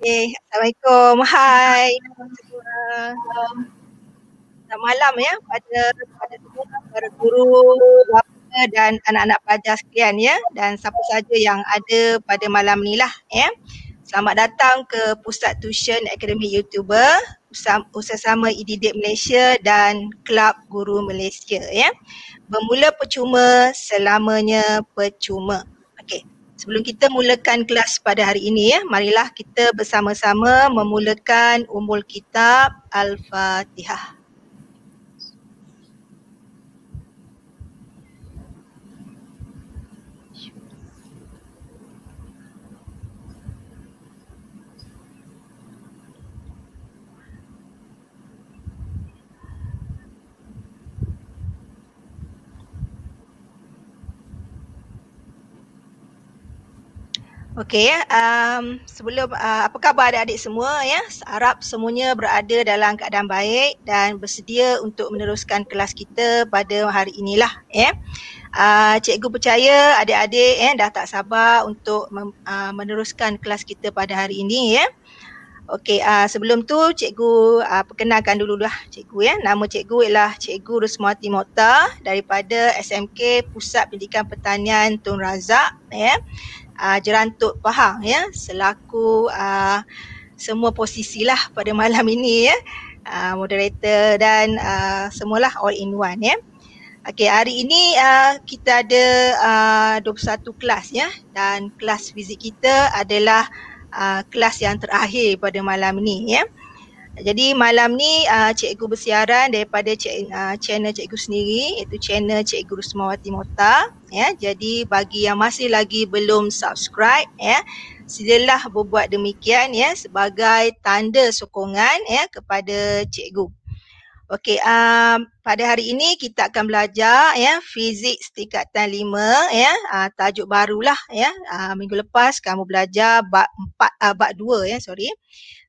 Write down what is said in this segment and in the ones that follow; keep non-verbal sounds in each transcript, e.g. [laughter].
Okay. Eh, Assalamualaikum. Hai. Selamat malam ya pada pada semua para guru, bapa dan anak-anak pelajar sekalian ya dan siapa saja yang ada pada malam ni lah ya. Selamat datang ke Pusat Tuition Akademi YouTuber usaha sama Ididik Malaysia dan Kelab Guru Malaysia ya. Bermula percuma selamanya percuma. Sebelum kita mulakan kelas pada hari ini ya, marilah kita bersama-sama memulakan umul kitab Al-Fatihah. Okey ya. Um sebelum uh, apa khabar adik-adik semua ya? Harap semuanya berada dalam keadaan baik dan bersedia untuk meneruskan kelas kita pada hari inilah ya. Uh, cikgu percaya adik-adik ya dah tak sabar untuk mem, uh, meneruskan kelas kita pada hari ini ya. Okey uh, sebelum tu cikgu uh, perkenalkan lah cikgu ya. Nama cikgu ialah Cikgu Rusmati Mota daripada SMK Pusat Pendidikan Pertanian Tun Razak ya uh, jerantut pahang ya selaku uh, semua posisilah pada malam [laughs] ini ya uh, moderator dan uh, semualah all in one ya okey hari ini uh, kita ada uh, 21 kelas ya dan kelas fizik kita adalah uh, kelas yang terakhir pada malam ini ya jadi malam ni uh, cikgu bersiaran daripada cik, uh, channel cikgu sendiri iaitu channel cikgu Rusmawati Mota ya. Jadi bagi yang masih lagi belum subscribe ya, silalah berbuat demikian ya sebagai tanda sokongan ya kepada cikgu. Okey, uh, pada hari ini kita akan belajar ya fizik setingkatan 5 ya, uh, tajuk barulah ya. Uh, minggu lepas kamu belajar bab 4 uh, bab 2 ya, sorry.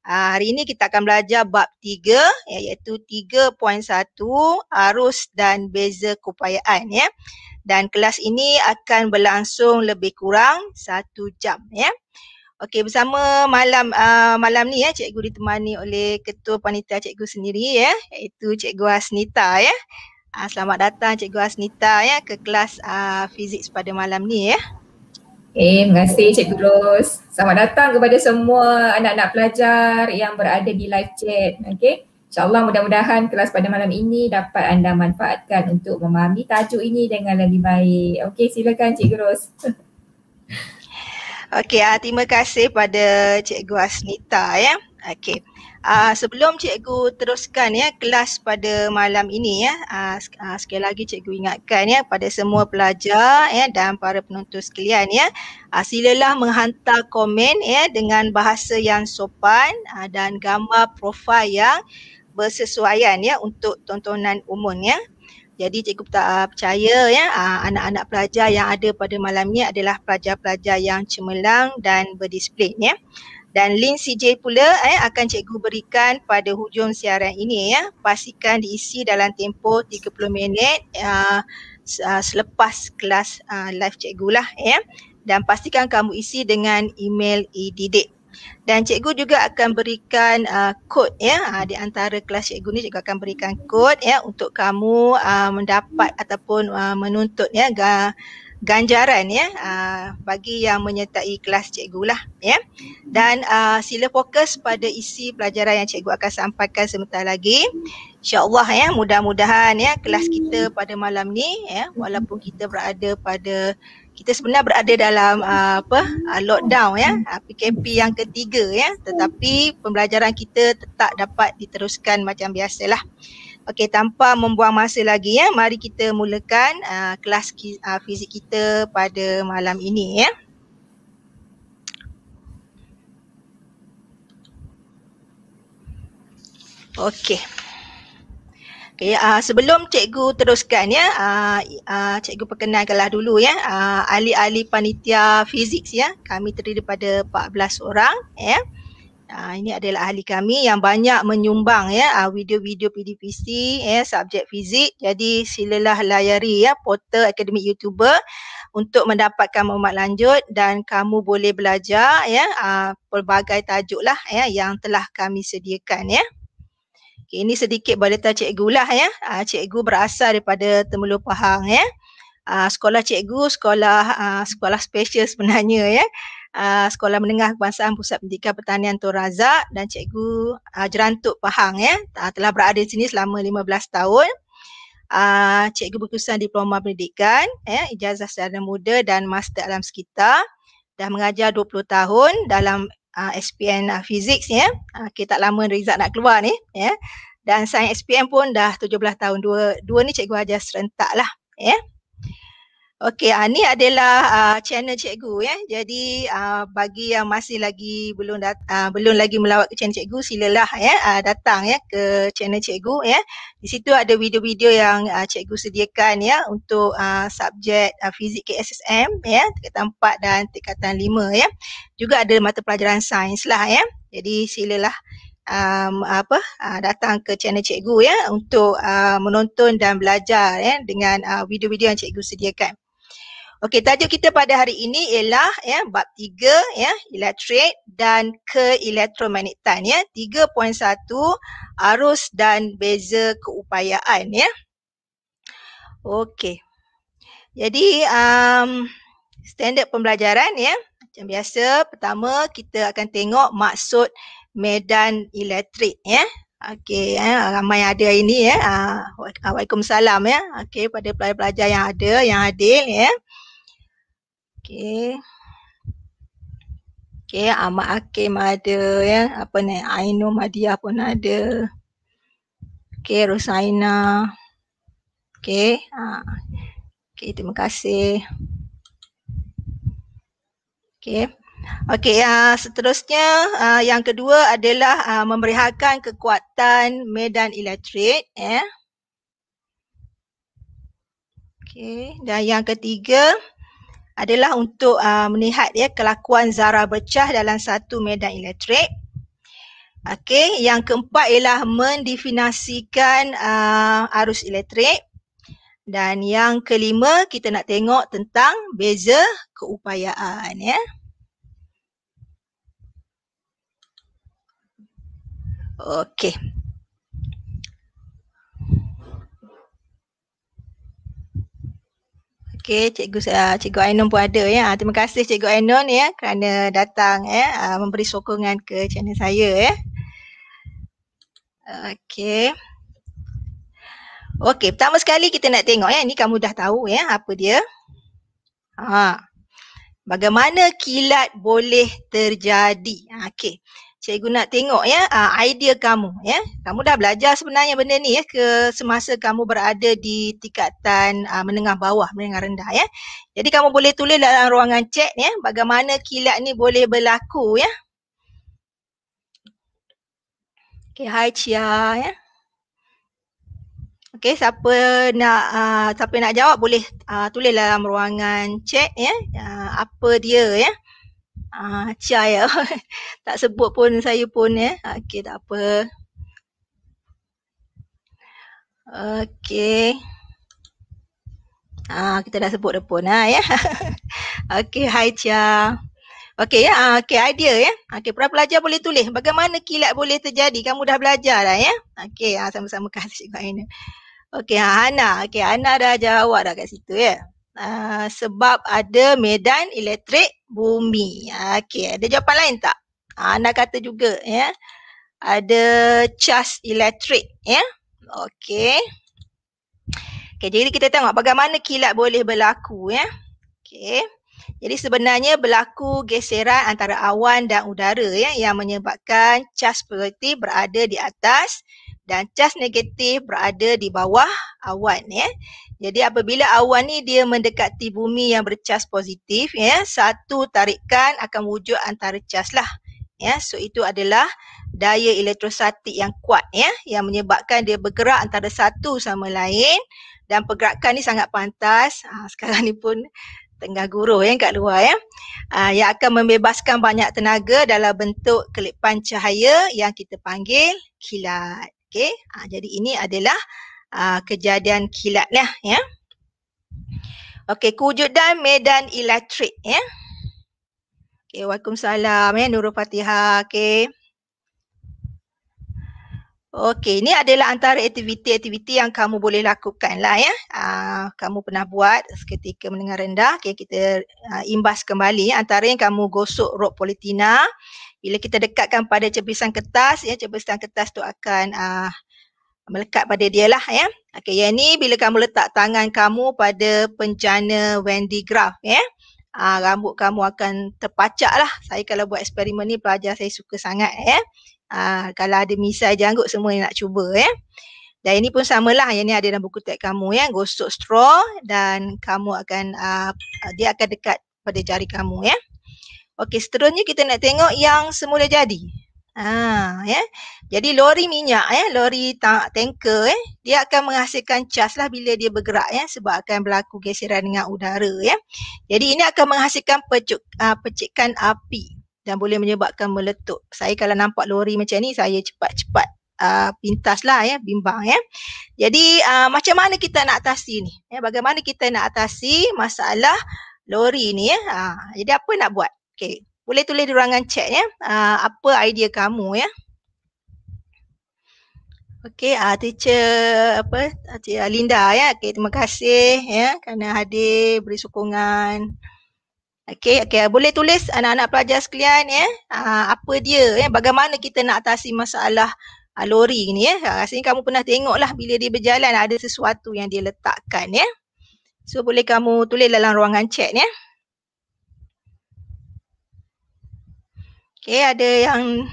Uh, hari ini kita akan belajar bab 3 ya, iaitu 3.1 arus dan beza keupayaan ya. Dan kelas ini akan berlangsung lebih kurang satu jam ya. Okey bersama malam uh, malam ni ya cikgu ditemani oleh ketua panitia cikgu sendiri ya iaitu cikgu Asnita ya. Uh, selamat datang cikgu Asnita ya ke kelas uh, fizik pada malam ni ya. Okay, eh, terima kasih Cikgu Ros. Selamat datang kepada semua anak-anak pelajar yang berada di live chat. Okay. InsyaAllah mudah-mudahan kelas pada malam ini dapat anda manfaatkan untuk memahami tajuk ini dengan lebih baik. Okey, silakan Cikgu Ros. [laughs] Okey, ah, terima kasih pada Cikgu Asnita ya. Okey. Uh, sebelum cikgu teruskan ya kelas pada malam ini ya. Uh, uh, sekali lagi cikgu ingatkan ya pada semua pelajar ya dan para penonton sekalian ya. Uh, silalah menghantar komen ya dengan bahasa yang sopan uh, dan gambar profil yang bersesuaian ya untuk tontonan umum ya. Jadi cikgu tak uh, percaya ya uh, anak-anak pelajar yang ada pada malam ini adalah pelajar-pelajar yang cemerlang dan berdisiplin ya dan link CJ pula eh, akan cikgu berikan pada hujung siaran ini ya. Pastikan diisi dalam tempoh 30 minit uh, selepas kelas uh, live cikgu lah ya. Eh. Dan pastikan kamu isi dengan email e Dan cikgu juga akan berikan uh, kod ya. Uh, di antara kelas cikgu ni cikgu akan berikan kod ya untuk kamu uh, mendapat ataupun uh, menuntut ya. Uh, ganjaran ya uh, bagi yang menyertai kelas cikgu lah ya dan uh, sila fokus pada isi pelajaran yang cikgu akan sampaikan sebentar lagi insyaallah ya mudah-mudahan ya kelas kita pada malam ni ya walaupun kita berada pada kita sebenarnya berada dalam uh, apa uh, lockdown ya PKP yang ketiga ya tetapi pembelajaran kita tetap dapat diteruskan macam biasalah Okey tanpa membuang masa lagi ya, mari kita mulakan uh, kelas ki, uh, fizik kita pada malam ini ya. Okey. Okay, uh, sebelum cikgu teruskan ya, uh, uh, cikgu perkenalkanlah dulu ya, uh, ahli-ahli panitia fizik ya. Kami terdiri daripada 14 orang ya. Uh, ini adalah ahli kami yang banyak menyumbang ya ha, video-video PDPC ya subjek fizik. Jadi silalah layari ya portal akademik YouTuber untuk mendapatkan maklumat lanjut dan kamu boleh belajar ya uh, pelbagai tajuk lah ya yang telah kami sediakan ya. Okay, ini sedikit berita cikgu lah ya. Uh, cikgu berasal daripada Temulu Pahang ya. Uh, sekolah cikgu sekolah uh, sekolah special sebenarnya ya. Ah, Sekolah Menengah Kebangsaan Pusat Pendidikan Pertanian Tun Razak dan Cikgu uh, Jerantuk Pahang ya. Uh, telah berada di sini selama 15 tahun. Uh, Cikgu Berkursusan Diploma Pendidikan, ya, Ijazah Sarjana Muda dan Master Alam Sekitar dah mengajar 20 tahun dalam uh, SPN uh, Physics ya. Uh, okay, tak lama result nak keluar ni ya. Dan saya SPM pun dah 17 tahun. Dua dua ni cikgu ajar serentak lah. Ya. Yeah. Okey, uh, ni adalah uh, channel cikgu ya. Jadi uh, bagi yang masih lagi belum dat- uh, belum lagi melawat ke channel cikgu silalah ya uh, datang ya ke channel cikgu ya. Di situ ada video-video yang uh, cikgu sediakan ya untuk uh, subjek uh, fizik KSSM ya tingkatan 4 dan tingkatan 5 ya. Juga ada mata pelajaran sains lah ya. Jadi silalah um, apa uh, datang ke channel cikgu ya untuk uh, menonton dan belajar ya dengan uh, video-video yang cikgu sediakan. Okey, tajuk kita pada hari ini ialah ya bab 3 ya, elektrik dan keelektromagnetan ya, 3.1 arus dan beza keupayaan ya. Okey. Jadi um, standard pembelajaran ya, macam biasa pertama kita akan tengok maksud medan elektrik ya. Okey, eh, ramai ada ini ya. Eh. Waalaikumsalam ya. Okey, pada pelajar-pelajar yang ada, yang adil ya. Eh. Okay. Okay, Ahmad Hakim ada ya. Apa ni, Aino Madiah pun ada. Okay, Rosaina. Okay, ha. okay terima kasih. Okay. Okey, uh, seterusnya uh, yang kedua adalah uh, ha, memberikan kekuatan medan elektrik. Eh. Okey, dan yang ketiga adalah untuk uh, melihat ya kelakuan zarah bercah dalam satu medan elektrik. Okey, yang keempat ialah mendefinisikan uh, ah, arus elektrik dan yang kelima kita nak tengok tentang beza keupayaan ya. Okey. Okey, cikgu uh, cikgu Ainun pun ada ya. Ah, terima kasih cikgu Ainun ya kerana datang ya uh, memberi sokongan ke channel saya ya. Okey. Okey, pertama sekali kita nak tengok ya. Ini kamu dah tahu ya apa dia. Ha. Bagaimana kilat boleh terjadi? Okey cikgu nak tengok ya ah, idea kamu ya kamu dah belajar sebenarnya benda ni ya ke semasa kamu berada di tingkatan ah, menengah bawah menengah rendah ya jadi kamu boleh tulis dalam ruangan chat ya bagaimana kilat ni boleh berlaku ya okey hai chia ya okey siapa nak uh, siapa nak jawab boleh uh, tulis dalam ruangan chat ya uh, apa dia ya Ah, Cia ya. [laughs] tak sebut pun saya pun ya. Okey, tak apa. Okey. Ah, kita dah sebut dah pun ah ya. [laughs] Okey, hi Cia. Okey ya, ah, okey idea ya. Okey, para pelajar boleh tulis bagaimana kilat boleh terjadi. Kamu dah belajar dah ya. Okey, ah, sama-sama kasih Cikgu [laughs] Aina. Okey, ah, Hana. Okey, Hana dah jawab dah kat situ ya. Ah, sebab ada medan elektrik bumi. Ah, okey, ada jawapan lain tak? Ha, anda kata juga ya. Yeah. Ada charge elektrik ya. Yeah. Okey. Okey, jadi kita tengok bagaimana kilat boleh berlaku ya. Yeah. Okey. Jadi sebenarnya berlaku geseran antara awan dan udara ya yang menyebabkan cas positif berada di atas dan cas negatif berada di bawah awan ya. Jadi apabila awan ni dia mendekati bumi yang bercas positif ya, satu tarikan akan wujud antara cas lah. Ya, so itu adalah daya elektrostatik yang kuat ya yang menyebabkan dia bergerak antara satu sama lain dan pergerakan ni sangat pantas. Ha, [laughs] sekarang ni pun tengah guru ya kat luar ya. Ha, yang akan membebaskan banyak tenaga dalam bentuk kelipan cahaya yang kita panggil kilat. Okey. Ha, jadi ini adalah uh, kejadian kilat lah ya. Okey, kewujudan medan elektrik ya. Okey, waalaikumsalam ya Nurul Fatihah. Okey. Okey, ini adalah antara aktiviti-aktiviti yang kamu boleh lakukan lah ya. Uh, kamu pernah buat ketika mendengar rendah. Okey, kita uh, imbas kembali. Antara yang kamu gosok rok politina, Bila kita dekatkan pada cebisan kertas, ya cebisan kertas tu akan uh, melekat pada dia lah ya. Okey, yang ni bila kamu letak tangan kamu pada penjana Wendy Graf ya. Aa, ah, rambut kamu akan terpacak lah. Saya kalau buat eksperimen ni pelajar saya suka sangat ya. Aa, ah, kalau ada misai janggut semua nak cuba ya. Dan ini pun samalah. Yang ni ada dalam buku teks kamu ya. Gosok straw dan kamu akan aa, ah, dia akan dekat pada jari kamu ya. Okey, seterusnya kita nak tengok yang semula jadi. Ha, ya. Jadi lori minyak ya, lori tak tanker ya, dia akan menghasilkan cas lah bila dia bergerak ya sebab akan berlaku geseran dengan udara ya. Jadi ini akan menghasilkan pecuk, uh, ah, pecikan api dan boleh menyebabkan meletup. Saya kalau nampak lori macam ni saya cepat-cepat uh, pintas lah ya, bimbang ya. Jadi uh, macam mana kita nak atasi ni? Ya, bagaimana kita nak atasi masalah lori ni ya? Ha, jadi apa nak buat? Okay boleh tulis di ruangan chat ya uh, apa idea kamu ya okey uh, teacher apa ah, teacher Linda ya okey terima kasih ya kerana hadir beri sokongan okey okey boleh tulis anak-anak pelajar sekalian ya uh, apa dia ya bagaimana kita nak atasi masalah uh, lori ni ya rasanya kamu pernah tengoklah bila dia berjalan ada sesuatu yang dia letakkan ya so boleh kamu tulis dalam ruangan chat ya Okay, ada yang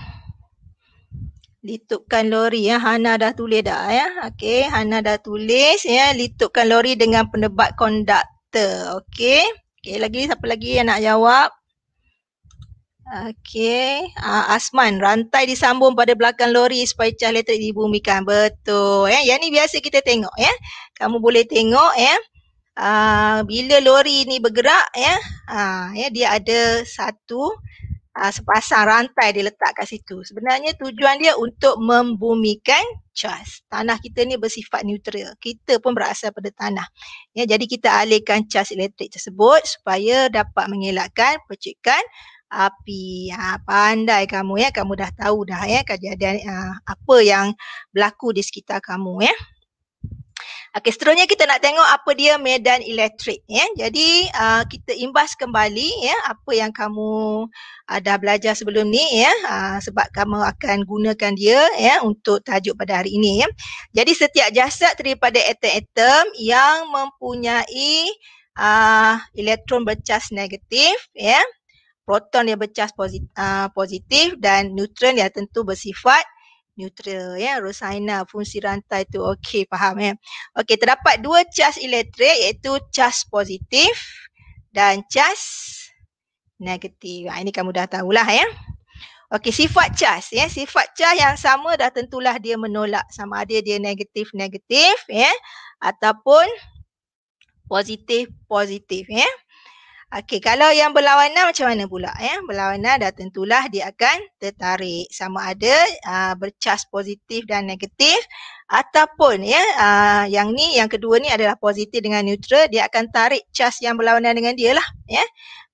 litupkan lori ya. Hana dah tulis dah ya. Okay, Hana dah tulis ya. Litupkan lori dengan penebat konduktor. Okay. Okay, lagi siapa lagi yang nak jawab? Okay. Uh, ah, Asman, rantai disambung pada belakang lori supaya cah elektrik dibumikan. Betul. Ya. Yang ni biasa kita tengok ya. Kamu boleh tengok ya. Uh, bila lori ni bergerak ya, uh, ya dia ada satu uh, sepasang rantai dia letak kat situ. Sebenarnya tujuan dia untuk membumikan cas. Tanah kita ni bersifat neutral. Kita pun berasal pada tanah. Ya, jadi kita alihkan cas elektrik tersebut supaya dapat mengelakkan percikan api. Ha, pandai kamu ya. Kamu dah tahu dah ya kejadian uh, apa yang berlaku di sekitar kamu ya. Okey, seterusnya kita nak tengok apa dia medan elektrik ya. Jadi uh, kita imbas kembali ya apa yang kamu uh, dah belajar sebelum ni ya uh, sebab kamu akan gunakan dia ya untuk tajuk pada hari ini ya. Jadi setiap jasad daripada atom-atom yang mempunyai uh, elektron bercas negatif ya, proton dia bercas positif, uh, positif dan neutron dia tentu bersifat neutral ya rosaina lah, fungsi rantai tu okey faham ya okey terdapat dua cas elektrik iaitu cas positif dan cas negatif ha, ini kamu dah tahulah ya Okey sifat cas ya sifat cas yang sama dah tentulah dia menolak sama ada dia negatif negatif ya ataupun positif positif ya Okey, kalau yang berlawanan macam mana pula ya? Berlawanan dah tentulah dia akan tertarik sama ada aa, ah, bercas positif dan negatif ataupun ya aa, ah, yang ni yang kedua ni adalah positif dengan neutral dia akan tarik cas yang berlawanan dengan dia lah ya.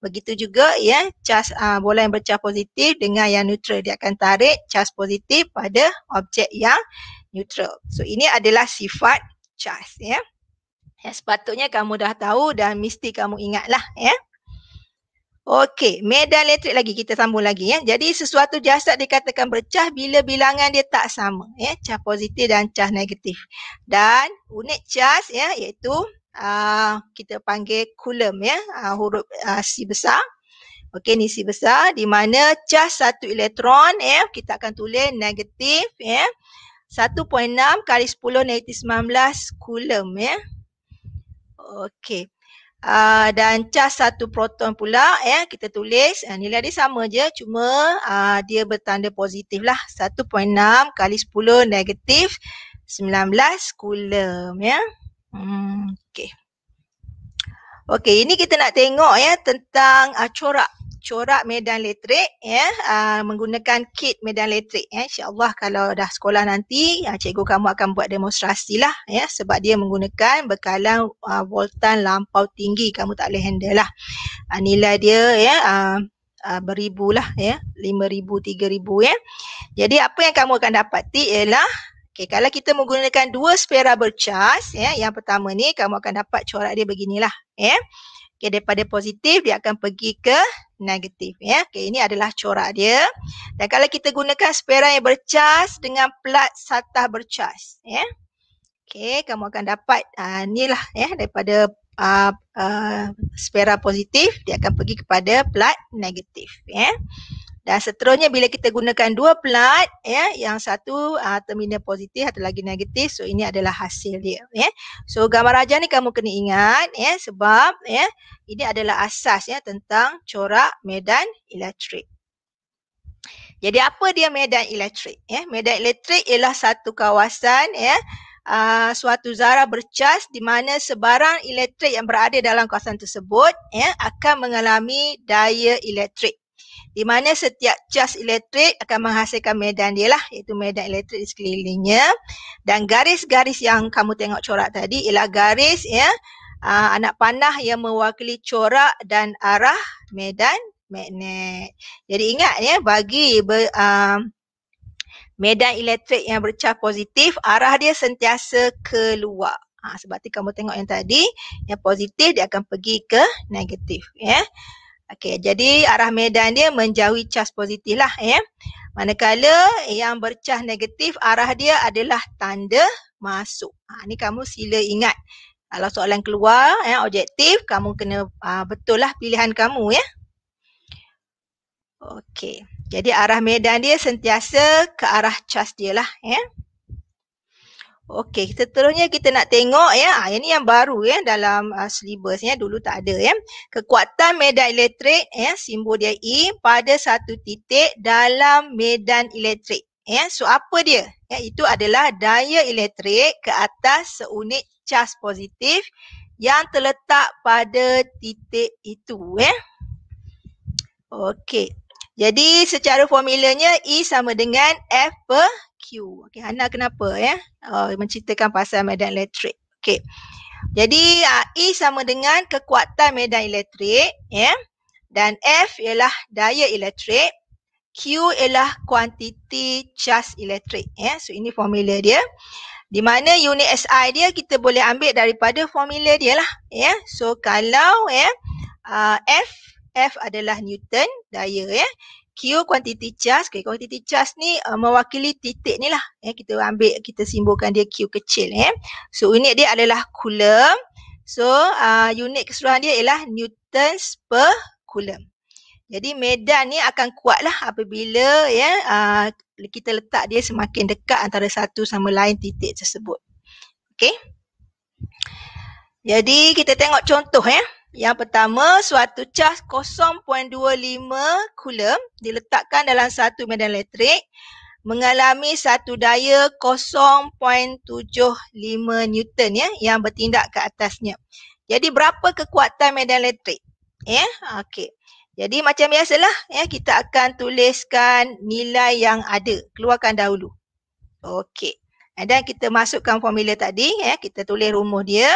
Begitu juga ya cas aa, ah, bola yang bercas positif dengan yang neutral dia akan tarik cas positif pada objek yang neutral. So ini adalah sifat cas ya. Ya, sepatutnya kamu dah tahu dan mesti kamu ingatlah ya. Okey, medan elektrik lagi kita sambung lagi ya. Jadi sesuatu jasad dikatakan bercah bila bilangan dia tak sama ya, cah positif dan cah negatif. Dan unit cas ya iaitu uh, kita panggil coulomb ya, uh, huruf uh, C besar. Okey, ni si besar di mana cas satu elektron ya, kita akan tulis negatif ya. 1.6 kali 10 negatif 19 coulomb ya. Okey. Uh, dan cas satu proton pula ya eh, kita tulis uh, nilai dia sama je cuma uh, dia bertanda positif lah 1.6 kali 10 negatif 19 coulomb ya. Hmm, okey. Okey, ini kita nak tengok ya tentang uh, corak corak medan elektrik ya yeah, uh, menggunakan kit medan elektrik ya yeah. insyaallah kalau dah sekolah nanti uh, cikgu kamu akan buat demonstrasi lah ya yeah, sebab dia menggunakan bekalan uh, voltan lampau tinggi kamu tak boleh handle lah uh, nilai dia ya yeah, uh, ah, Uh, beribu lah ya, lima ribu, tiga ribu ya. Jadi apa yang kamu akan dapat ti ialah okay, kalau kita menggunakan dua spera bercas ya, yang pertama ni kamu akan dapat corak dia beginilah ya. Okey daripada positif dia akan pergi ke negatif ya. Okey ini adalah corak dia. Dan kalau kita gunakan spera yang bercas dengan plat satah bercas ya. Okey kamu akan dapat uh, lah, ya daripada uh, ah, uh, ah, spera positif dia akan pergi kepada plat negatif ya. Dan seterusnya bila kita gunakan dua plat ya yang satu uh, terminal positif atau lagi negatif so ini adalah hasil dia ya. So gambar rajah ni kamu kena ingat ya sebab ya ini adalah asas ya tentang corak medan elektrik. Jadi apa dia medan elektrik ya? Medan elektrik ialah satu kawasan ya Uh, suatu zarah bercas di mana sebarang elektrik yang berada dalam kawasan tersebut ya, akan mengalami daya elektrik di mana setiap cas elektrik akan menghasilkan medan dia lah iaitu medan elektrik di sekelilingnya dan garis-garis yang kamu tengok corak tadi ialah garis ya aa, ah, anak panah yang mewakili corak dan arah medan magnet. Jadi ingat ya bagi ber, aa, ah, medan elektrik yang bercah positif arah dia sentiasa keluar. Ha, sebab tu kamu tengok yang tadi yang positif dia akan pergi ke negatif ya. Okey, jadi arah medan dia menjauhi cas positif lah ya. Eh. Manakala yang bercah negatif arah dia adalah tanda masuk. Ha, ni kamu sila ingat. Kalau soalan keluar ya eh, objektif kamu kena uh, betul lah pilihan kamu ya. Eh. Okey. Jadi arah medan dia sentiasa ke arah cas dia lah ya. Eh. Okey, seterusnya kita nak tengok ya. Ah ini yang baru ya dalam uh, syllabus ya. Dulu tak ada ya. Kekuatan medan elektrik ya, simbol dia E pada satu titik dalam medan elektrik. Ya, so apa dia? Ya, itu adalah daya elektrik ke atas seunit cas positif yang terletak pada titik itu ya. Okey. Jadi secara formulanya E sama dengan F per Q. Okay, Hana kenapa ya? Uh, menceritakan pasal medan elektrik. Okay. Jadi uh, E sama dengan kekuatan medan elektrik ya. Yeah? Dan F ialah daya elektrik. Q ialah kuantiti charge elektrik. Ya? Yeah? So ini formula dia. Di mana unit SI dia kita boleh ambil daripada formula dia lah. Ya? Yeah? So kalau ya, yeah, uh, F, F adalah Newton daya ya. Q quantity charge. Okay, quantity charge ni uh, mewakili titik ni lah. Eh, kita ambil, kita simbolkan dia Q kecil. Eh. So unit dia adalah coulomb. So uh, unit keseluruhan dia ialah newtons per coulomb. Jadi medan ni akan kuat lah apabila ya yeah, uh, kita letak dia semakin dekat antara satu sama lain titik tersebut. Okay. Jadi kita tengok contoh ya. Yeah. Yang pertama, suatu cas 0.25 coulomb diletakkan dalam satu medan elektrik mengalami satu daya 0.75 Newton ya yang bertindak ke atasnya. Jadi berapa kekuatan medan elektrik? Ya, okey. Jadi macam biasalah ya kita akan tuliskan nilai yang ada. Keluarkan dahulu. Okey. Dan kita masukkan formula tadi ya, kita tulis rumus dia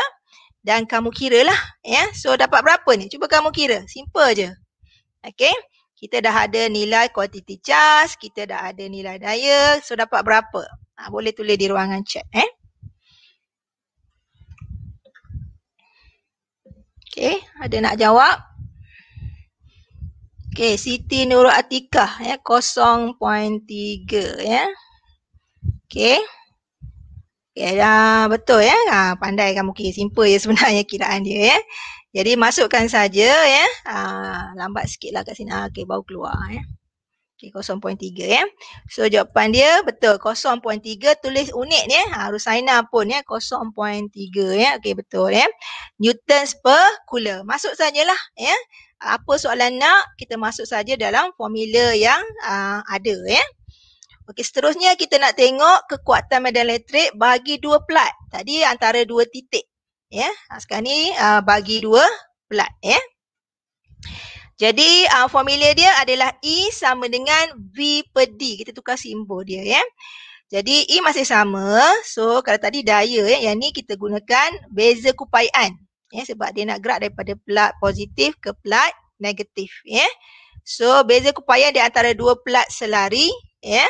dan kamu kira lah, ya so dapat berapa ni cuba kamu kira simple je Okay, kita dah ada nilai kuantiti charge kita dah ada nilai daya so dapat berapa ha, boleh tulis di ruangan chat eh Okay, ada nak jawab Okay, Siti Nurul Atikah ya, 0.3 ya. Okay. Ya, dah, betul ya. Ha, pandai kamu mungkin simple ya sebenarnya kiraan dia ya. Jadi masukkan saja ya. Ha, lambat sikitlah kat sini. Ha, okay, baru keluar ya. Okay, 0.3 ya. So jawapan dia betul 0.3 tulis unit ya. Ha, Rusaina pun ya 0.3 ya. Okey betul ya. Newtons per cooler. Masuk sajalah ya. Apa soalan nak kita masuk saja dalam formula yang uh, ada ya. Okey, seterusnya kita nak tengok kekuatan medan elektrik bagi dua plat. Tadi antara dua titik. Ya, yeah. Ha, sekarang ni uh, bagi dua plat. Ya. Yeah. Jadi uh, formula dia adalah E sama dengan V per D. Kita tukar simbol dia ya. Yeah. Jadi E masih sama. So kalau tadi daya ya, yang ni kita gunakan beza kupaian. Ya, sebab dia nak gerak daripada plat positif ke plat negatif. Ya. So beza kupaian di antara dua plat selari. Ya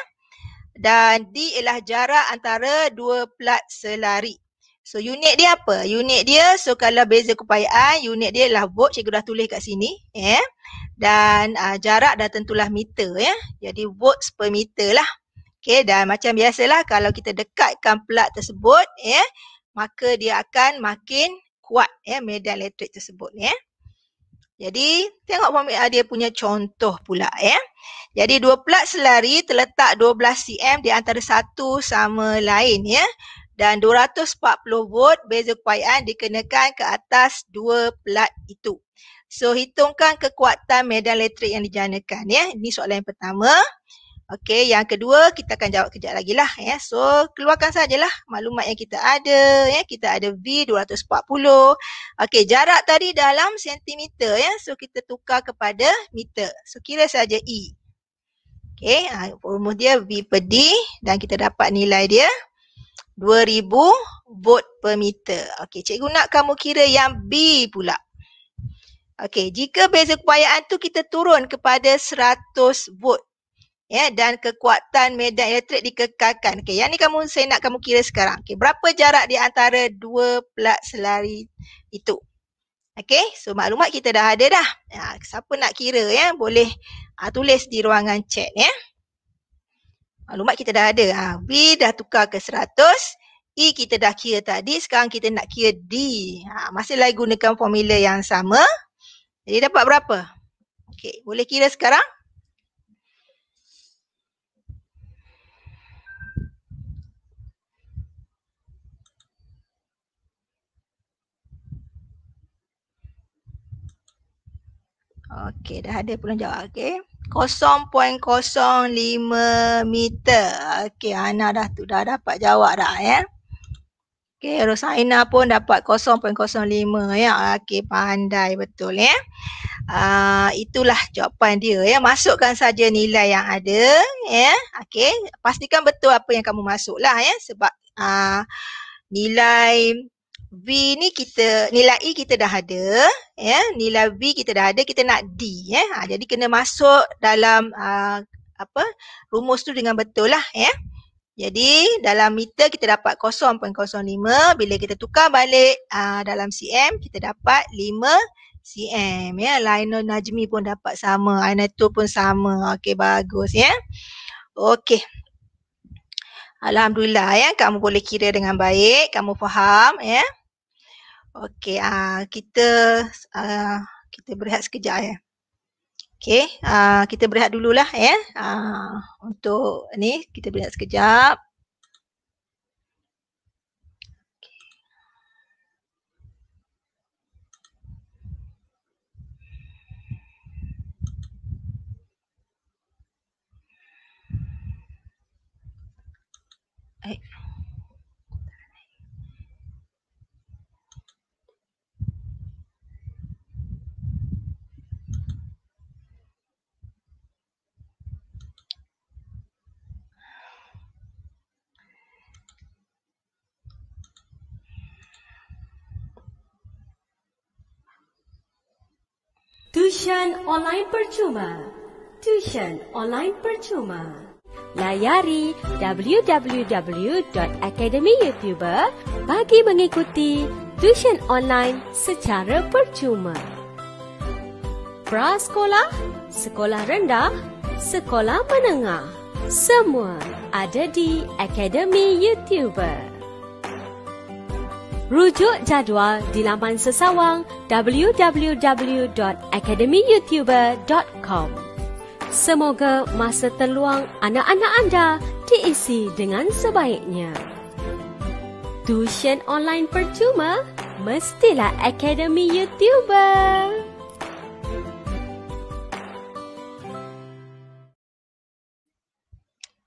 dan D ialah jarak antara dua plat selari. So unit dia apa? Unit dia so kalau beza keupayaan unit dia ialah volt cikgu dah tulis kat sini ya. Yeah. Dan uh, jarak dah tentulah meter ya. Yeah. Jadi volt per meter lah. Okay dan macam biasalah kalau kita dekatkan plat tersebut ya yeah, maka dia akan makin kuat ya yeah, medan elektrik tersebut ya. Yeah. Jadi, tengok formula dia punya contoh pula ya. Jadi, dua plat selari terletak 12 cm di antara satu sama lain ya. Dan 240 volt beza kekuatan dikenakan ke atas dua plat itu. So, hitungkan kekuatan medan elektrik yang dijanakan ya. Ini soalan yang pertama. Okey, yang kedua kita akan jawab kejap lagi lah. Ya. So, keluarkan sajalah maklumat yang kita ada. Ya. Kita ada V240. Okey, jarak tadi dalam sentimeter. Ya. So, kita tukar kepada meter. So, kira saja E. Okey, ha, rumus dia V per D dan kita dapat nilai dia 2000 volt per meter. Okey, cikgu nak kamu kira yang B pula. Okey, jika beza keupayaan tu kita turun kepada 100 volt ya dan kekuatan medan elektrik dikekalkan. Okey, yang ni kamu saya nak kamu kira sekarang. Okey, berapa jarak di antara dua plat selari itu? Okey, so maklumat kita dah ada dah. Ya, siapa nak kira ya, boleh ha, tulis di ruangan chat ya. Maklumat kita dah ada. Ha, ah, B dah tukar ke 100, E kita dah kira tadi, sekarang kita nak kira D. Ha, masih lagi gunakan formula yang sama. Jadi dapat berapa? Okey, boleh kira sekarang? Okey, dah ada pula jawab. Okey. 0.05 meter. Okey, Ana dah tu dah dapat jawab dah ya. Eh? Okey, Rosaina pun dapat 0.05 ya. Okey, pandai betul ya. Eh? Uh, itulah jawapan dia ya. Masukkan saja nilai yang ada ya. Okey, pastikan betul apa yang kamu masuklah ya sebab uh, nilai B ni kita nilai E kita dah ada ya yeah? nilai B kita dah ada kita nak D ya yeah? ha, jadi kena masuk dalam uh, apa rumus tu dengan betul lah ya jadi dalam meter kita dapat 0.05 bila kita tukar balik uh, dalam cm kita dapat 5 cm ya yeah? Najmi pun dapat sama Anatol pun sama okey bagus ya okey Alhamdulillah ya kamu boleh kira dengan baik kamu faham ya Okey, uh, kita uh, kita berehat sekejap ya. Okey, uh, kita berehat dululah ya. Uh, untuk ni kita berehat sekejap. Tuition online percuma. Tuition online percuma. Layari www.academyyoutuber bagi mengikuti tuition online secara percuma. Prasekolah, sekolah rendah, sekolah menengah. Semua ada di Academy YouTuber. Rujuk jadual di laman sesawang www.academyyoutuber.com Semoga masa terluang anak-anak anda diisi dengan sebaiknya. Tuisyen online percuma? Mestilah Academy YouTuber!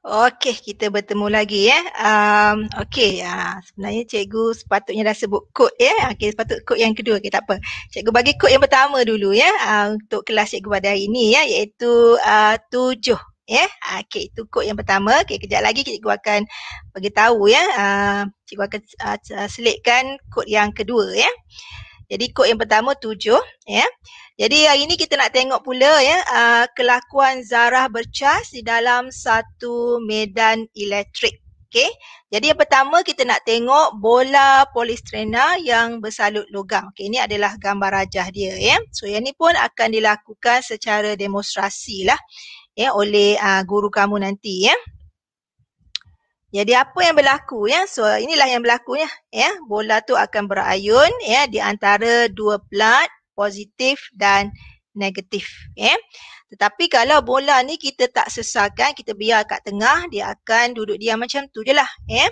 Okey, kita bertemu lagi ya. Eh. Um, Okey, uh, sebenarnya cikgu sepatutnya dah sebut kod ya. Eh. Okey, sepatut kod yang kedua. Okey, tak apa. Cikgu bagi kod yang pertama dulu ya eh, uh, untuk kelas cikgu pada hari ini ya eh, iaitu uh, tujuh. Ya, yeah. okey itu kod yang pertama. Okey, kejap lagi cikgu akan bagi tahu ya. Yeah. Uh, cikgu akan uh, selitkan kod yang kedua ya. Yeah. Jadi kod yang pertama tujuh ya. Yeah. Jadi hari ini kita nak tengok pula ya uh, kelakuan zarah bercas di dalam satu medan elektrik. Okey. Jadi yang pertama kita nak tengok bola polistrena yang bersalut logam. Okey, ini adalah gambar rajah dia ya. So yang ni pun akan dilakukan secara demonstrasi lah ya oleh uh, guru kamu nanti ya. Jadi apa yang berlaku ya? So inilah yang berlakunya ya. Bola tu akan berayun ya di antara dua plat positif dan negatif. Eh? Tetapi kalau bola ni kita tak sesakan, kita biar kat tengah, dia akan duduk diam macam tu je lah. Eh?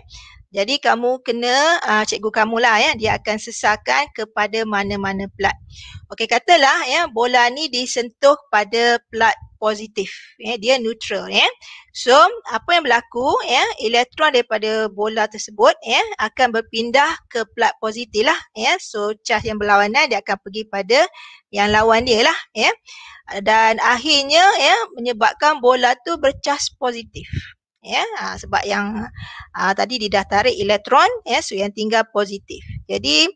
Jadi kamu kena, uh, cikgu kamu lah, eh? dia akan sesakan kepada mana-mana plat. Okey, katalah ya, eh, bola ni disentuh pada plat positif ya dia neutral ya so apa yang berlaku ya elektron daripada bola tersebut ya akan berpindah ke plat positif lah ya so charge yang berlawanan dia akan pergi pada yang lawan dia lah ya dan akhirnya ya menyebabkan bola tu bercas positif ya ha, sebab yang ha, tadi dia dah tarik elektron ya so yang tinggal positif jadi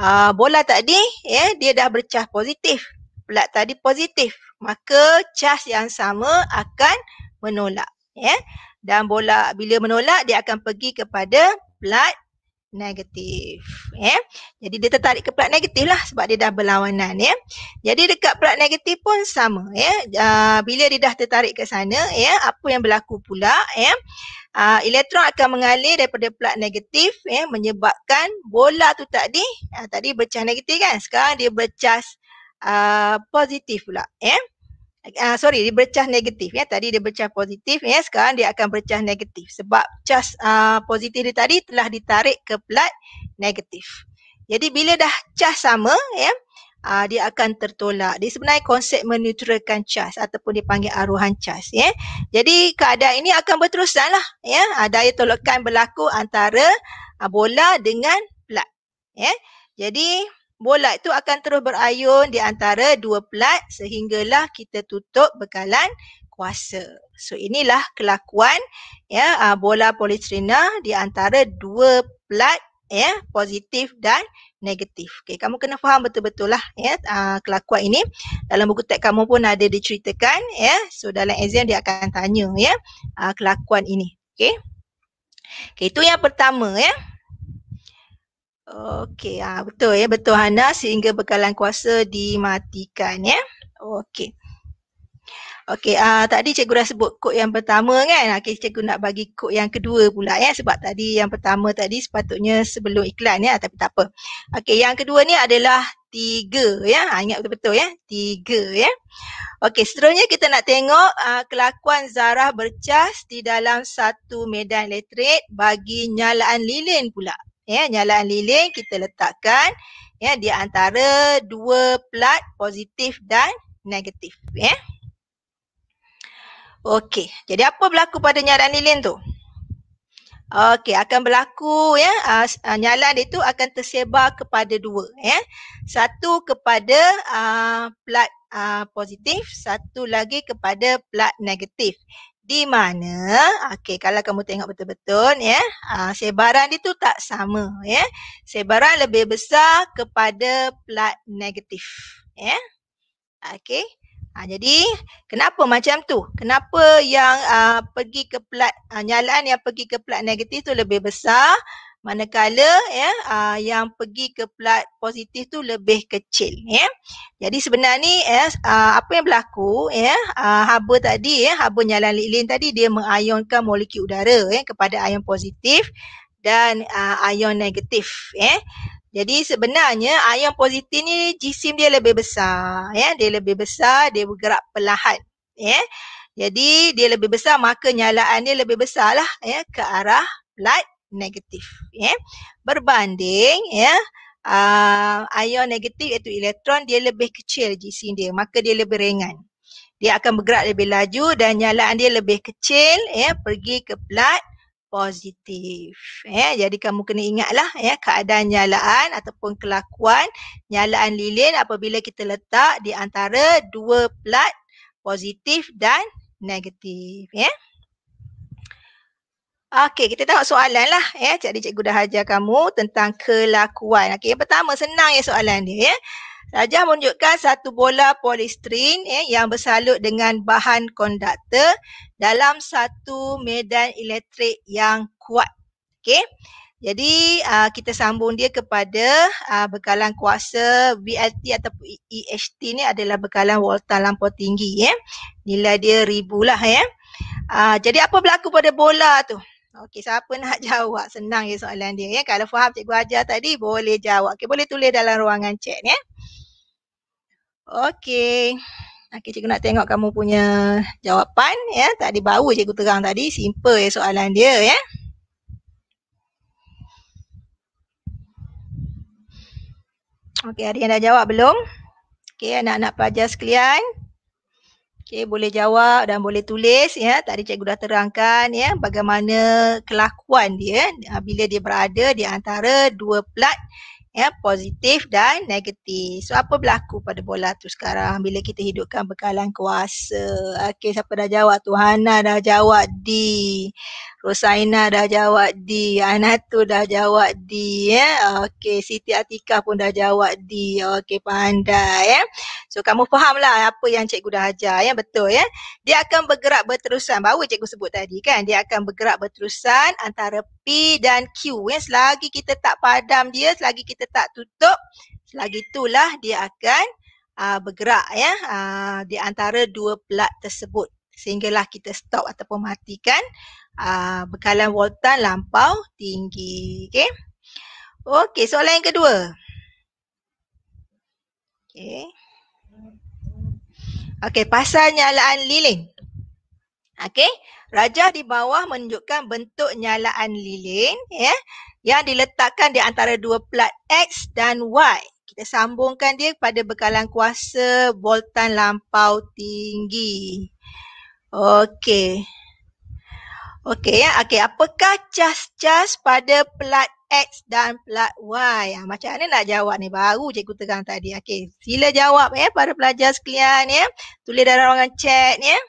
ha, bola tadi ya dia dah bercah positif plat tadi positif maka cas yang sama akan menolak ya dan bola bila menolak dia akan pergi kepada plat negatif ya jadi dia tertarik ke plat negatif lah sebab dia dah berlawanan ya jadi dekat plat negatif pun sama ya uh, bila dia dah tertarik ke sana ya apa yang berlaku pula ya uh, elektron akan mengalir daripada plat negatif ya menyebabkan bola tu tadi uh, tadi bercas negatif kan sekarang dia bercas uh, positif pula eh Uh, sorry, dia bercah negatif ya. Tadi dia bercah positif ya. Sekarang dia akan bercah negatif. Sebab cas uh, positif dia tadi telah ditarik ke plat negatif. Jadi bila dah cas sama ya, uh, dia akan tertolak. Dia sebenarnya konsep menutralkan cas ataupun dipanggil aruhan cas ya. Jadi keadaan ini akan berterusan lah ya. Uh, daya tolakan berlaku antara uh, bola dengan plat ya. Jadi bola itu akan terus berayun di antara dua plat sehinggalah kita tutup bekalan kuasa. So inilah kelakuan ya ah, bola polistrina di antara dua plat ya positif dan negatif. Okey kamu kena faham betul-betul lah ya ah, kelakuan ini. Dalam buku teks kamu pun ada diceritakan ya. So dalam exam dia akan tanya ya ah, kelakuan ini. Okey. Okay, itu yang pertama ya. Okey, ah betul ya, betul Hana sehingga bekalan kuasa dimatikan ya. Okey. Okey, ah tadi cikgu dah sebut kod yang pertama kan? Okey, ah, cikgu nak bagi kod yang kedua pula ya sebab tadi yang pertama tadi sepatutnya sebelum iklan ya, tapi tak apa. Okey, yang kedua ni adalah tiga ya. Ha, ingat betul-betul ya. Tiga ya. Okey, seterusnya kita nak tengok uh, kelakuan zarah bercas di dalam satu medan elektrik bagi nyalaan lilin pula ya nyalaan lilin kita letakkan ya di antara dua plat positif dan negatif ya okey jadi apa berlaku pada nyalaan lilin tu okey akan berlaku ya uh, nyalaan dia tu akan tersebar kepada dua ya satu kepada uh, plat uh, positif satu lagi kepada plat negatif di mana okey kalau kamu tengok betul-betul ya uh, sebaran dia tu tak sama ya sebaran lebih besar kepada plat negatif ya yeah. okey ha, jadi kenapa macam tu kenapa yang uh, pergi ke plat uh, nyalaan yang pergi ke plat negatif tu lebih besar manakala ya uh, yang pergi ke plat positif tu lebih kecil ya jadi sebenarnya ya uh, apa yang berlaku ya uh, haba tadi ya haba nyalan lilin tadi dia mengayonkan molekul udara ya kepada ion positif dan uh, ion negatif ya jadi sebenarnya ion positif ni jisim dia lebih besar ya dia lebih besar dia bergerak perlahan ya jadi dia lebih besar maka nyalaan dia lebih besarlah ya ke arah plat negatif ya yeah. berbanding ya yeah, uh, ion negatif iaitu elektron dia lebih kecil jisim dia maka dia lebih ringan dia akan bergerak lebih laju dan nyalaan dia lebih kecil ya yeah, pergi ke plat positif ya yeah. jadi kamu kena ingatlah ya yeah, keadaan nyalaan ataupun kelakuan nyalaan lilin apabila kita letak di antara dua plat positif dan negatif ya yeah. Okey, kita tengok soalan lah. Ya. Jadi cikgu dah ajar kamu tentang kelakuan. Okey, yang pertama senang ya soalan dia. Ya. Rajah menunjukkan satu bola polistrin ya, yang bersalut dengan bahan konduktor dalam satu medan elektrik yang kuat. Okey, jadi aa, kita sambung dia kepada aa, bekalan kuasa VLT ataupun EHT ni adalah bekalan volta lampau tinggi. Ya. Nilai dia ribu lah ya. Aa, jadi apa berlaku pada bola tu? Okey, siapa nak [laughs] jawab? Senang je soalan dia. Ya? Kalau faham cikgu ajar tadi, boleh jawab. Okey, boleh tulis dalam ruangan chat. Ya? Okey. Okey, cikgu nak tengok kamu punya jawapan. Ya? Tadi baru cikgu terang tadi. Simple ya soalan dia. Ya? Okey, ada yang dah jawab belum? Okey, anak-anak pelajar sekalian. Okey, boleh jawab dan boleh tulis ya. Tadi cikgu dah terangkan ya bagaimana kelakuan dia ya, bila dia berada di antara dua plat ya positif dan negatif. So apa berlaku pada bola tu sekarang bila kita hidupkan bekalan kuasa. Okey, siapa dah jawab? Tuhana ah, dah jawab di Rosaina dah jawab D, Anatu dah jawab D, ya. Okey, Siti Atika pun dah jawab D. Okey, pandai, ya. Yeah? So kamu fahamlah apa yang cikgu dah ajar, ya, betul, ya. Dia akan bergerak berterusan. Bawa cikgu sebut tadi kan, dia akan bergerak berterusan antara P dan Q, ya. Selagi kita tak padam dia, selagi kita tak tutup, selagi itulah dia akan uh, bergerak, ya, yeah? uh, di antara dua plat tersebut. Sehinggalah kita stop ataupun matikan uh, bekalan voltan lampau tinggi. Okey. Okey, soalan yang kedua. Okey. Okey, pasal nyalaan lilin. Okey, rajah di bawah menunjukkan bentuk nyalaan lilin ya yeah, yang diletakkan di antara dua plat X dan Y. Kita sambungkan dia pada bekalan kuasa voltan lampau tinggi. Okey. Okey, ya. okay. apakah cas-cas pada plat X dan plat Y? Ah, macam mana nak jawab ni? Baru cikgu tegang tadi. Okey, sila jawab ya eh, pada pelajar sekalian ya. Eh. Tulis dalam ruangan chat ya. Eh.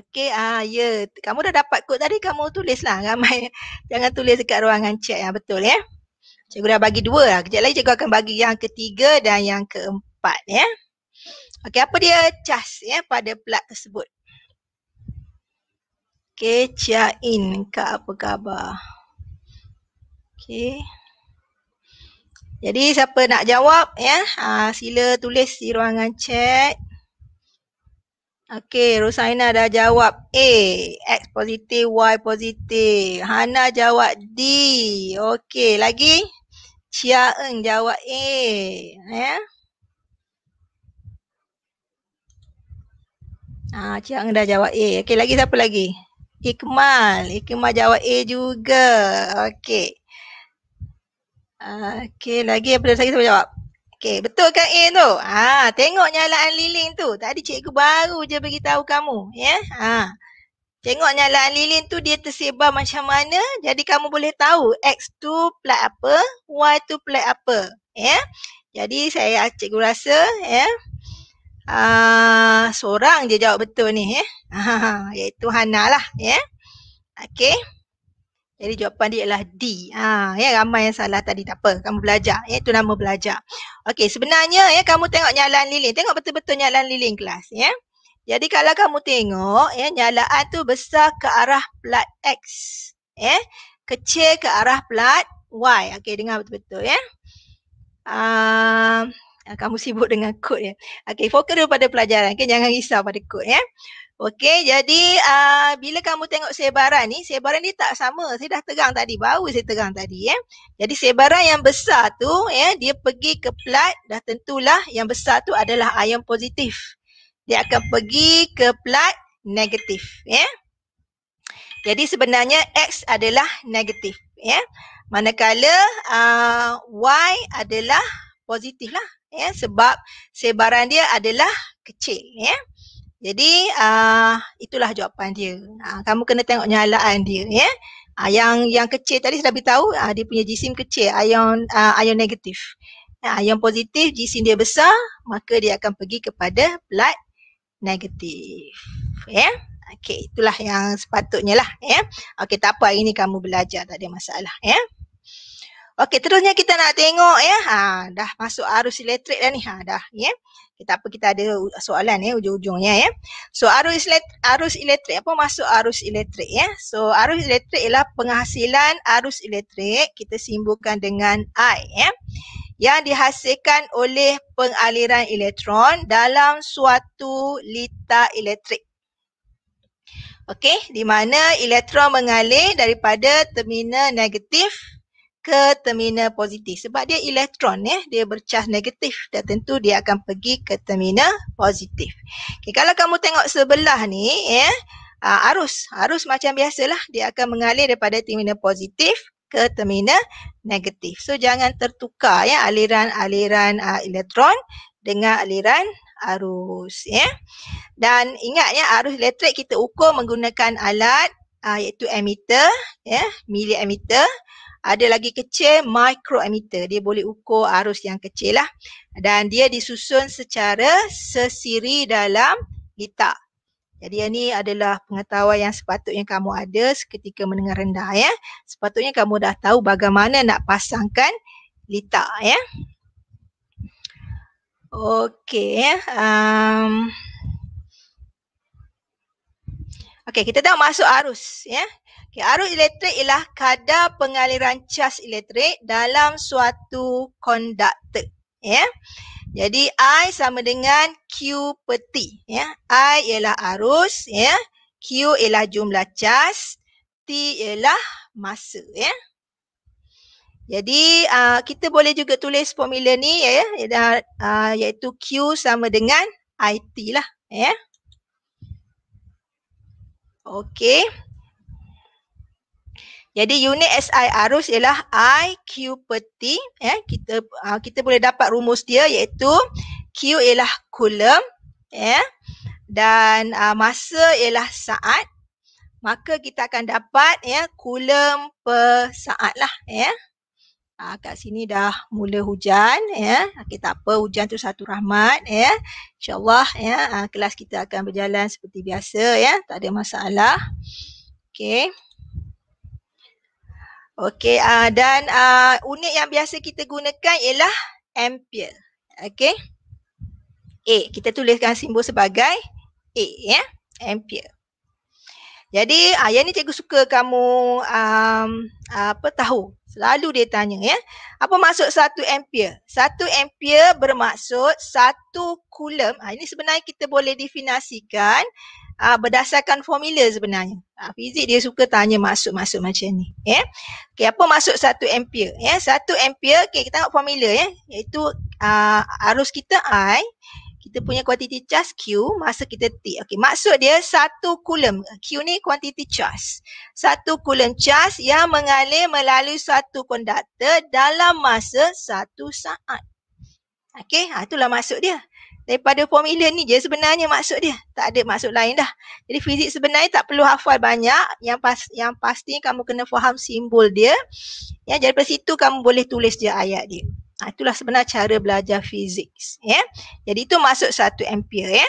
Okey, ah, ya. Yeah. Kamu dah dapat kod tadi, kamu tulislah. [laughs] Ramai. Jangan tulis dekat ruangan chat ya betul ya. Eh. Cikgu dah bagi dua lah. Kejap lagi cikgu akan bagi yang ketiga dan yang keempat ya. Eh. Okey, apa dia cas ya eh, pada plat tersebut? Okay, Cia In, Kak apa khabar? Okay. Jadi siapa nak jawab ya? Ha, sila tulis di ruangan chat. Okay, Rosaina dah jawab A. X positif, Y positif. Hana jawab D. Okay, lagi? Chia Eng jawab A. Ya? Ah, ha, Chia Eng dah jawab A. Okay, lagi siapa lagi? Ikmal, Ikmal jawab A juga. Okey. Okey, lagi apa lagi saya jawab? Okey, betul kan A tu? Ha, tengok nyalaan lilin tu. Tadi cikgu baru je bagi tahu kamu, ya. Yeah? Ha. Tengok nyalaan lilin tu dia tersebar macam mana. Jadi kamu boleh tahu X tu plat apa, Y tu plat apa, ya. Yeah? Jadi saya cikgu rasa, ya. Yeah? uh, seorang je jawab betul ni eh. Ha, [laughs] ya, iaitu Hana lah ya. Yeah. Okey. Jadi jawapan dia ialah D. Ha, ya yeah, ramai yang salah tadi tak apa. Kamu belajar. Ya, yeah, itu nama belajar. Okey, sebenarnya ya yeah, kamu tengok nyalaan lilin. Tengok betul-betul nyalaan lilin kelas ya. Yeah. Jadi kalau kamu tengok ya yeah, nyalaan tu besar ke arah plat X. Ya. Yeah. Kecil ke arah plat Y. Okey, dengar betul-betul ya. Yeah. Uh, Ah, kamu sibuk dengan kod ya. Okey, fokus dulu pada pelajaran. Okey, jangan risau pada kod ya. Okey, jadi uh, bila kamu tengok sebaran ni, sebaran ni tak sama. Saya dah terang tadi, baru saya terang tadi ya. Jadi sebaran yang besar tu ya, dia pergi ke plat dah tentulah yang besar tu adalah ion positif. Dia akan pergi ke plat negatif ya. Jadi sebenarnya X adalah negatif ya. Manakala uh, Y adalah positif lah ya sebab sebaran dia adalah kecil ya jadi uh, itulah jawapan dia uh, kamu kena tengok nyalaan dia ya uh, yang yang kecil tadi sudah beritahu uh, dia punya jisim kecil ion uh, ion negatif uh, ion positif jisim dia besar maka dia akan pergi kepada blood negatif ya okey itulah yang sepatutnya lah ya okey tak apa hari ni kamu belajar tak ada masalah ya Okey, terusnya kita nak tengok ya. Ha, dah masuk arus elektrik dah ni. Ha, dah ya. Kita apa kita ada soalan ya ujung-ujungnya ya. So arus elektrik, arus elektrik apa masuk arus elektrik ya. So arus elektrik ialah penghasilan arus elektrik kita simbolkan dengan I ya. Yang dihasilkan oleh pengaliran elektron dalam suatu litar elektrik. Okey, di mana elektron mengalir daripada terminal negatif ke terminal positif sebab dia elektron ya dia bercah negatif dan tentu dia akan pergi ke terminal positif. Okey kalau kamu tengok sebelah ni ya aa, ah, arus arus macam biasalah dia akan mengalir daripada terminal positif ke terminal negatif. So jangan tertukar ya aliran-aliran ah, elektron dengan aliran arus ya. Dan ingat ya arus elektrik kita ukur menggunakan alat aa, ah, iaitu ammeter ya, mili ammeter ada lagi kecil micro emitter dia boleh ukur arus yang kecil lah dan dia disusun secara sesiri dalam litak jadi yang ni adalah pengetahuan yang sepatutnya kamu ada seketika mendengar rendah ya sepatutnya kamu dah tahu bagaimana nak pasangkan lita, ya okey ya um, Okey, kita dah masuk arus ya. Okay, arus elektrik ialah kadar pengaliran cas elektrik dalam suatu konduktor. Yeah. Jadi I sama dengan Q per T. Yeah. I ialah arus, yeah. Q ialah jumlah cas, T ialah masa. Yeah. Jadi uh, kita boleh juga tulis formula ni yeah, ya, ya. uh, ah, iaitu Q sama dengan IT lah. Yeah. Okay. Jadi unit SI arus ialah IQ per T. Ya, kita uh, kita boleh dapat rumus dia iaitu Q ialah Coulomb. Ya, dan uh, masa ialah saat. Maka kita akan dapat ya Coulomb per saat lah. Ya. Ah, kat sini dah mula hujan ya. Okey tak apa hujan tu satu rahmat ya. Insyaallah ya ah, kelas kita akan berjalan seperti biasa ya. Tak ada masalah. Okey. Okey uh, dan uh, unit yang biasa kita gunakan ialah ampere. Okey. A kita tuliskan simbol sebagai A ya. Yeah? Ampere. Jadi uh, yang ni cikgu suka kamu um, uh, apa tahu. Selalu dia tanya ya. Apa maksud satu ampere? Satu ampere bermaksud satu kulam. Uh, ini sebenarnya kita boleh definasikan uh, berdasarkan formula sebenarnya. Uh, fizik dia suka tanya masuk masuk macam ni. Yeah? Okay, apa masuk satu ampere? Yeah? Satu ampere, okay, kita tengok formula. Yeah? Iaitu uh, arus kita I, kita punya quantity charge Q, masa kita T. Okay, maksud dia satu coulomb. Q ni quantity charge. Satu coulomb charge yang mengalir melalui satu konduktor dalam masa satu saat. Okay, itulah maksud dia daripada formula ni je sebenarnya maksud dia. Tak ada maksud lain dah. Jadi fizik sebenarnya tak perlu hafal banyak. Yang pas, yang pasti kamu kena faham simbol dia. Ya, jadi dari situ kamu boleh tulis dia ayat dia. Ha, itulah sebenarnya cara belajar fizik. Ya. Jadi itu masuk satu ampere. Ya.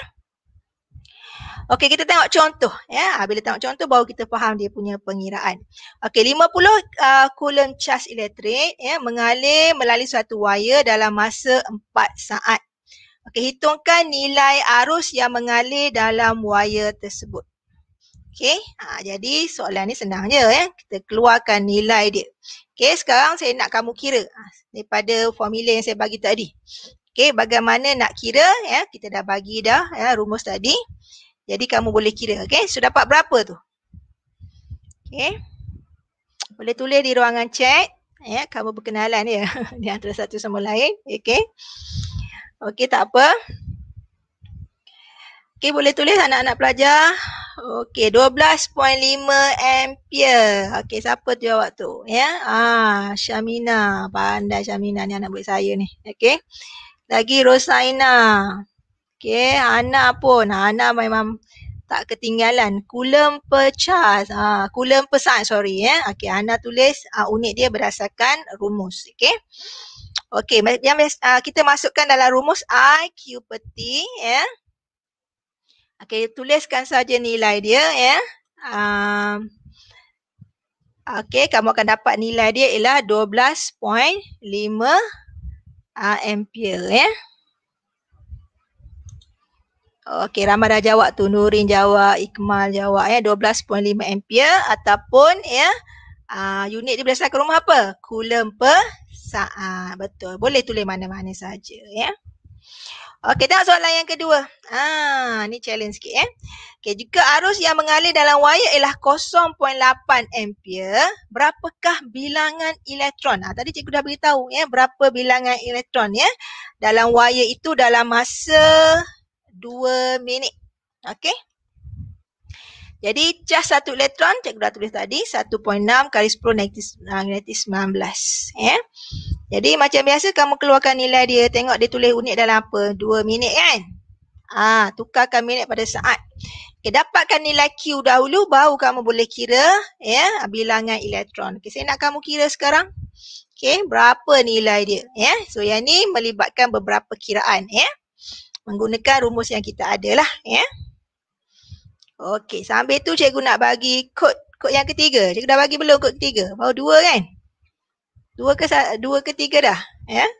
Okey, kita tengok contoh. Ya. Ha, bila tengok contoh, baru kita faham dia punya pengiraan. Okey, 50 uh, coulomb charge elektrik ya, mengalir melalui suatu wire dalam masa 4 saat. Okey, hitungkan nilai arus yang mengalir dalam wire tersebut. Okey, ha, jadi soalan ni senang je ya. Eh. Kita keluarkan nilai dia. Okey, sekarang saya nak kamu kira ha, daripada formula yang saya bagi tadi. Okey, bagaimana nak kira ya? Kita dah bagi dah ya rumus tadi. Jadi kamu boleh kira, okey? So dapat berapa tu? Okey. Boleh tulis di ruangan chat ya, kamu berkenalan ya [laughs] di antara satu sama lain. Okey. Okey tak apa. Okey boleh tulis anak-anak pelajar. Okey 12.5 ampere. Okey siapa tu jawab tu? Ya. Ah Syamina, pandai Syamina ni anak buat saya ni. Okey. Lagi Rosaina. Okey, Ana pun. Ana memang tak ketinggalan. Kulem pecah. Ah, kulem pesan, sorry. ya. Okey, Ana tulis uh, unit dia berdasarkan rumus. Okey. Okey, yang uh, kita masukkan dalam rumus IQ per ya. Yeah. Okey, tuliskan saja nilai dia, ya. Yeah. Um, Okey, kamu akan dapat nilai dia ialah 12.5 uh, ah, ampere, ya. Yeah. Okey, Rama jawab tu, Nurin jawab, Iqmal jawab, ya. Yeah. 12.5 ampere ataupun, ya, yeah, uh, unit dia berdasarkan rumah apa? Coulomb per Sa ah, betul. Boleh tulis mana-mana saja ya. Okey, tengok soalan yang kedua. Ah, ni challenge sikit ya. Okey, jika arus yang mengalir dalam wire ialah 0.8 ampere, berapakah bilangan elektron? Ah, tadi cikgu dah beritahu ya, berapa bilangan elektron ya dalam wire itu dalam masa 2 minit. Okey. Jadi cas satu elektron cikgu dah tulis tadi 1.6 kali 10 negatif, ah, negatif 19. Ya. Yeah. Jadi macam biasa kamu keluarkan nilai dia tengok dia tulis unit dalam apa? 2 minit kan? Ah, tukarkan minit pada saat. Okay, dapatkan nilai Q dahulu baru kamu boleh kira ya yeah, bilangan elektron. Okay, saya nak kamu kira sekarang. Okay, berapa nilai dia? Ya. Yeah. So yang ni melibatkan beberapa kiraan ya. Yeah. Menggunakan rumus yang kita ada lah ya. Yeah. Okey, sambil tu cikgu nak bagi kod kod yang ketiga. Cikgu dah bagi belum kod ketiga? Baru dua kan? Dua ke dua ke tiga dah, ya? Yeah?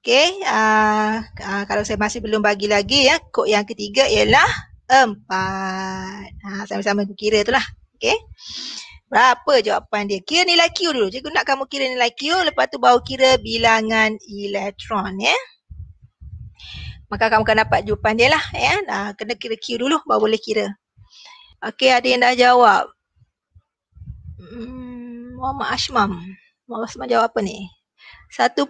Okey, uh, uh, kalau saya masih belum bagi lagi ya, yeah, kod yang ketiga ialah empat. Ha, sama-sama kira tu lah. Okey. Berapa jawapan dia? Kira nilai Q dulu. Cikgu nak kamu kira nilai Q. Lepas tu baru kira bilangan elektron. Ya. Yeah? maka kamu akan dapat jawapan dia lah. Ya? Nah, kena kira kira dulu baru boleh kira. Okey, ada yang dah jawab. Hmm, Muhammad Ashmam. Muhammad Ashmam jawab apa ni? 1.5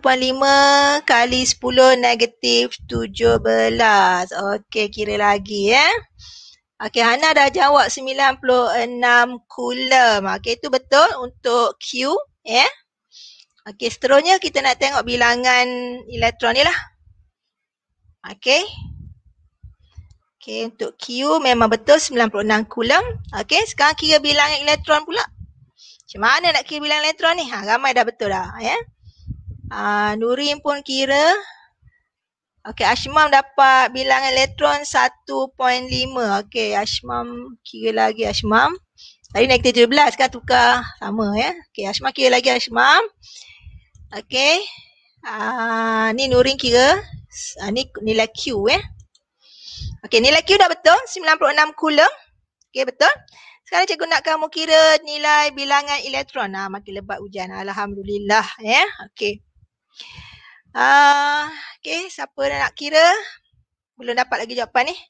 kali 10 negatif 17. Okey, kira lagi ya. Eh? Okey, Hana dah jawab 96 coulomb. Okey, itu betul untuk Q. Ya. Yeah? Okey, seterusnya kita nak tengok bilangan elektron ni lah. Okey. Okey, untuk Q memang betul 96 kulam. Okey, sekarang kira bilangan elektron pula. Macam mana nak kira bilangan elektron ni? Ha, ramai dah betul dah. Ya? Ha, Nurin pun kira. Okey, Ashmam dapat bilangan elektron 1.5. Okey, Ashmam kira lagi Ashmam. Tadi naik 17 kan tukar sama ya. Okey, Ashmam kira lagi Ashmam. Okey. ah ni Nurin kira Ha, ni nilai Q eh. Okey, nilai Q dah betul. 96 Coulomb. Okey, betul. Sekarang cikgu nak kamu kira nilai bilangan elektron. Ha, makin lebat hujan. Alhamdulillah. Ya, yeah. okey. Uh, okey, siapa nak kira? Belum dapat lagi jawapan ni. Eh?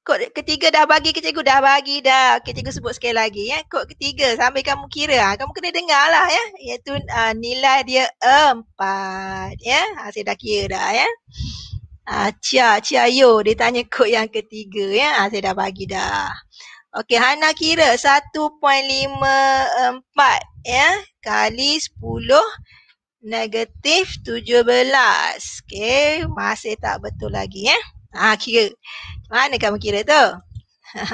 kod ketiga dah bagi ke cikgu dah bagi dah okey cikgu sebut sekali lagi ya kod ketiga sambil kamu kira ha. kamu kena dengar lah ya iaitu ha, nilai dia empat ya ha, saya dah kira dah ya ha, Cia, Cia Yo, dia tanya kod yang ketiga ya. Ha, saya dah bagi dah. Okey, Hana kira 1.54 ya, kali 10 negatif tujuh belas. Okay masih tak betul lagi ya. Ha, kira. Mana kamu kira tu?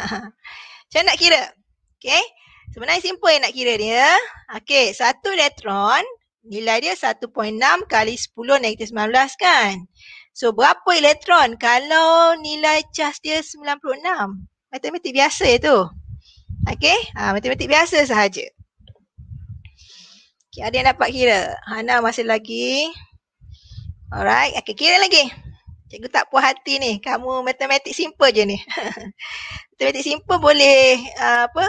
[laughs] Macam nak kira? Okay. Sebenarnya simple yang nak kira dia. Okay. Satu elektron nilai dia 1.6 kali 10 negatif 19 kan. So berapa elektron kalau nilai charge dia 96? Matematik biasa ya tu. Okay. Ha, matematik biasa sahaja. Okay, ada yang dapat kira? Hana masih lagi. Alright, okay, kira lagi. Cikgu tak puas hati ni. Kamu matematik simple je ni. [laughs] matematik simple boleh uh, apa?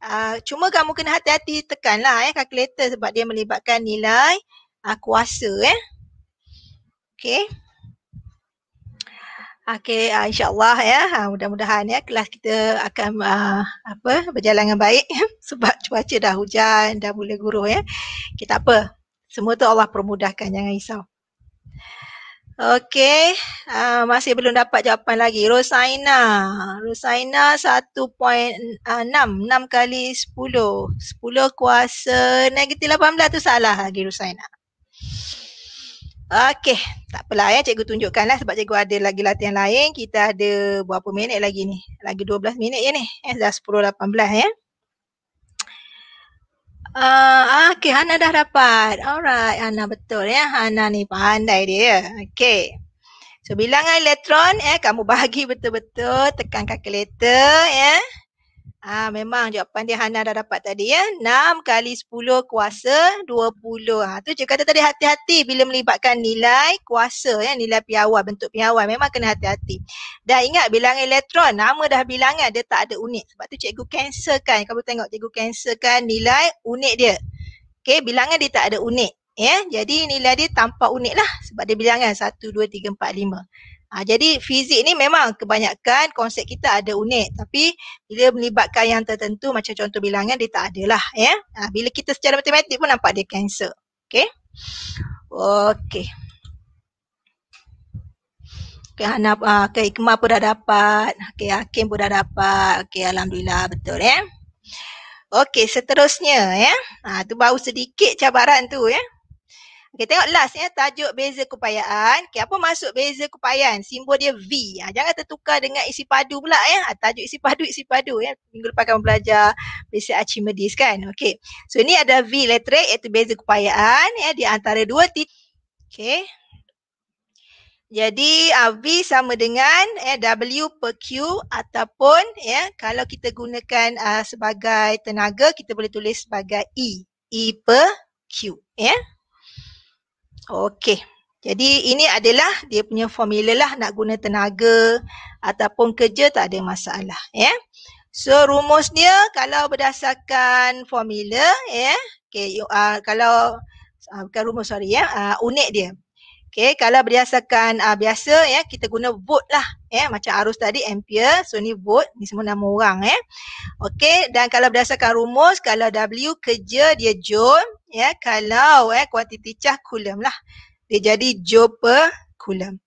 Uh, cuma kamu kena hati-hati tekanlah eh kalkulator sebab dia melibatkan nilai uh, kuasa eh. Okey. Okey, uh, insyaallah ya. Ha, mudah-mudahan ya kelas kita akan uh, apa berjalan dengan baik [laughs] sebab cuaca dah hujan, dah mula guruh ya. Kita okay, apa? Semua tu Allah permudahkan, jangan risau. Okey, uh, masih belum dapat jawapan lagi. Rosaina, Rosaina 1.6, uh, 6 kali 10. 10 kuasa negatif 18 tu salah lagi Rosaina. Okey, tak apalah ya cikgu tunjukkanlah sebab cikgu ada lagi latihan lain. Kita ada berapa minit lagi ni? Lagi 12 minit je ni. Eh, dah 10.18 ya. Eh uh, ah, ah, okay, Hana dah dapat. Alright, Hana betul ya. Hana ni pandai dia. Okay. So, bilangan elektron, eh, kamu bahagi betul-betul. Tekan kalkulator, ya. Eh. Ah memang jawapan dia Hana dah dapat tadi ya. 6 kali 10 kuasa 20. Ha ah, tu je kata tadi hati-hati bila melibatkan nilai kuasa ya nilai piawai bentuk piawai memang kena hati-hati. Dan ingat bilangan elektron nama dah bilangan dia tak ada unit. Sebab tu cikgu cancelkan. Kamu tengok cikgu cancelkan nilai unit dia. Okey bilangan dia tak ada unit. Ya, jadi nilai dia tanpa unit lah sebab dia bilangan 1, 2, 3, 4, 5. Ha, jadi fizik ni memang kebanyakan konsep kita ada unik tapi bila melibatkan yang tertentu macam contoh bilangan dia tak ada lah ya. Ha, bila kita secara matematik pun nampak dia cancel. Okay. Okay. Okay, Hana, ha, okay, Ikmah pun dah dapat. Okay, Hakim pun dah dapat. Okay, Alhamdulillah betul ya. Okay, seterusnya ya. Ha, tu baru sedikit cabaran tu ya. Okey, tengok last ya. Tajuk beza keupayaan. Okey, apa masuk beza keupayaan? Simbol dia V. Ha, jangan tertukar dengan isi padu pula ya. Ha, tajuk isi padu, isi padu ya. Minggu lepas kamu belajar basic Archimedes kan. Okey. So, ini ada V elektrik iaitu beza keupayaan ya. Di antara dua titik. Okay. Jadi uh, V sama dengan eh, W per Q ataupun ya eh, kalau kita gunakan uh, sebagai tenaga kita boleh tulis sebagai E E per Q ya eh? Okey. Jadi ini adalah dia punya formula lah nak guna tenaga ataupun kerja tak ada masalah. Ya. Yeah. So rumus dia kalau berdasarkan formula ya. Yeah. Okey uh, kalau uh, bukan rumus sorry ya. Yeah. Uh, unit dia. Okey kalau berdasarkan uh, biasa ya yeah, kita guna vote lah eh macam arus tadi ampere so ni volt ni semua nama orang eh okey dan kalau berdasarkan rumus kalau W kerja dia joule ya eh, kalau eh kuantiti cah coulomb lah dia jadi joule per coulomb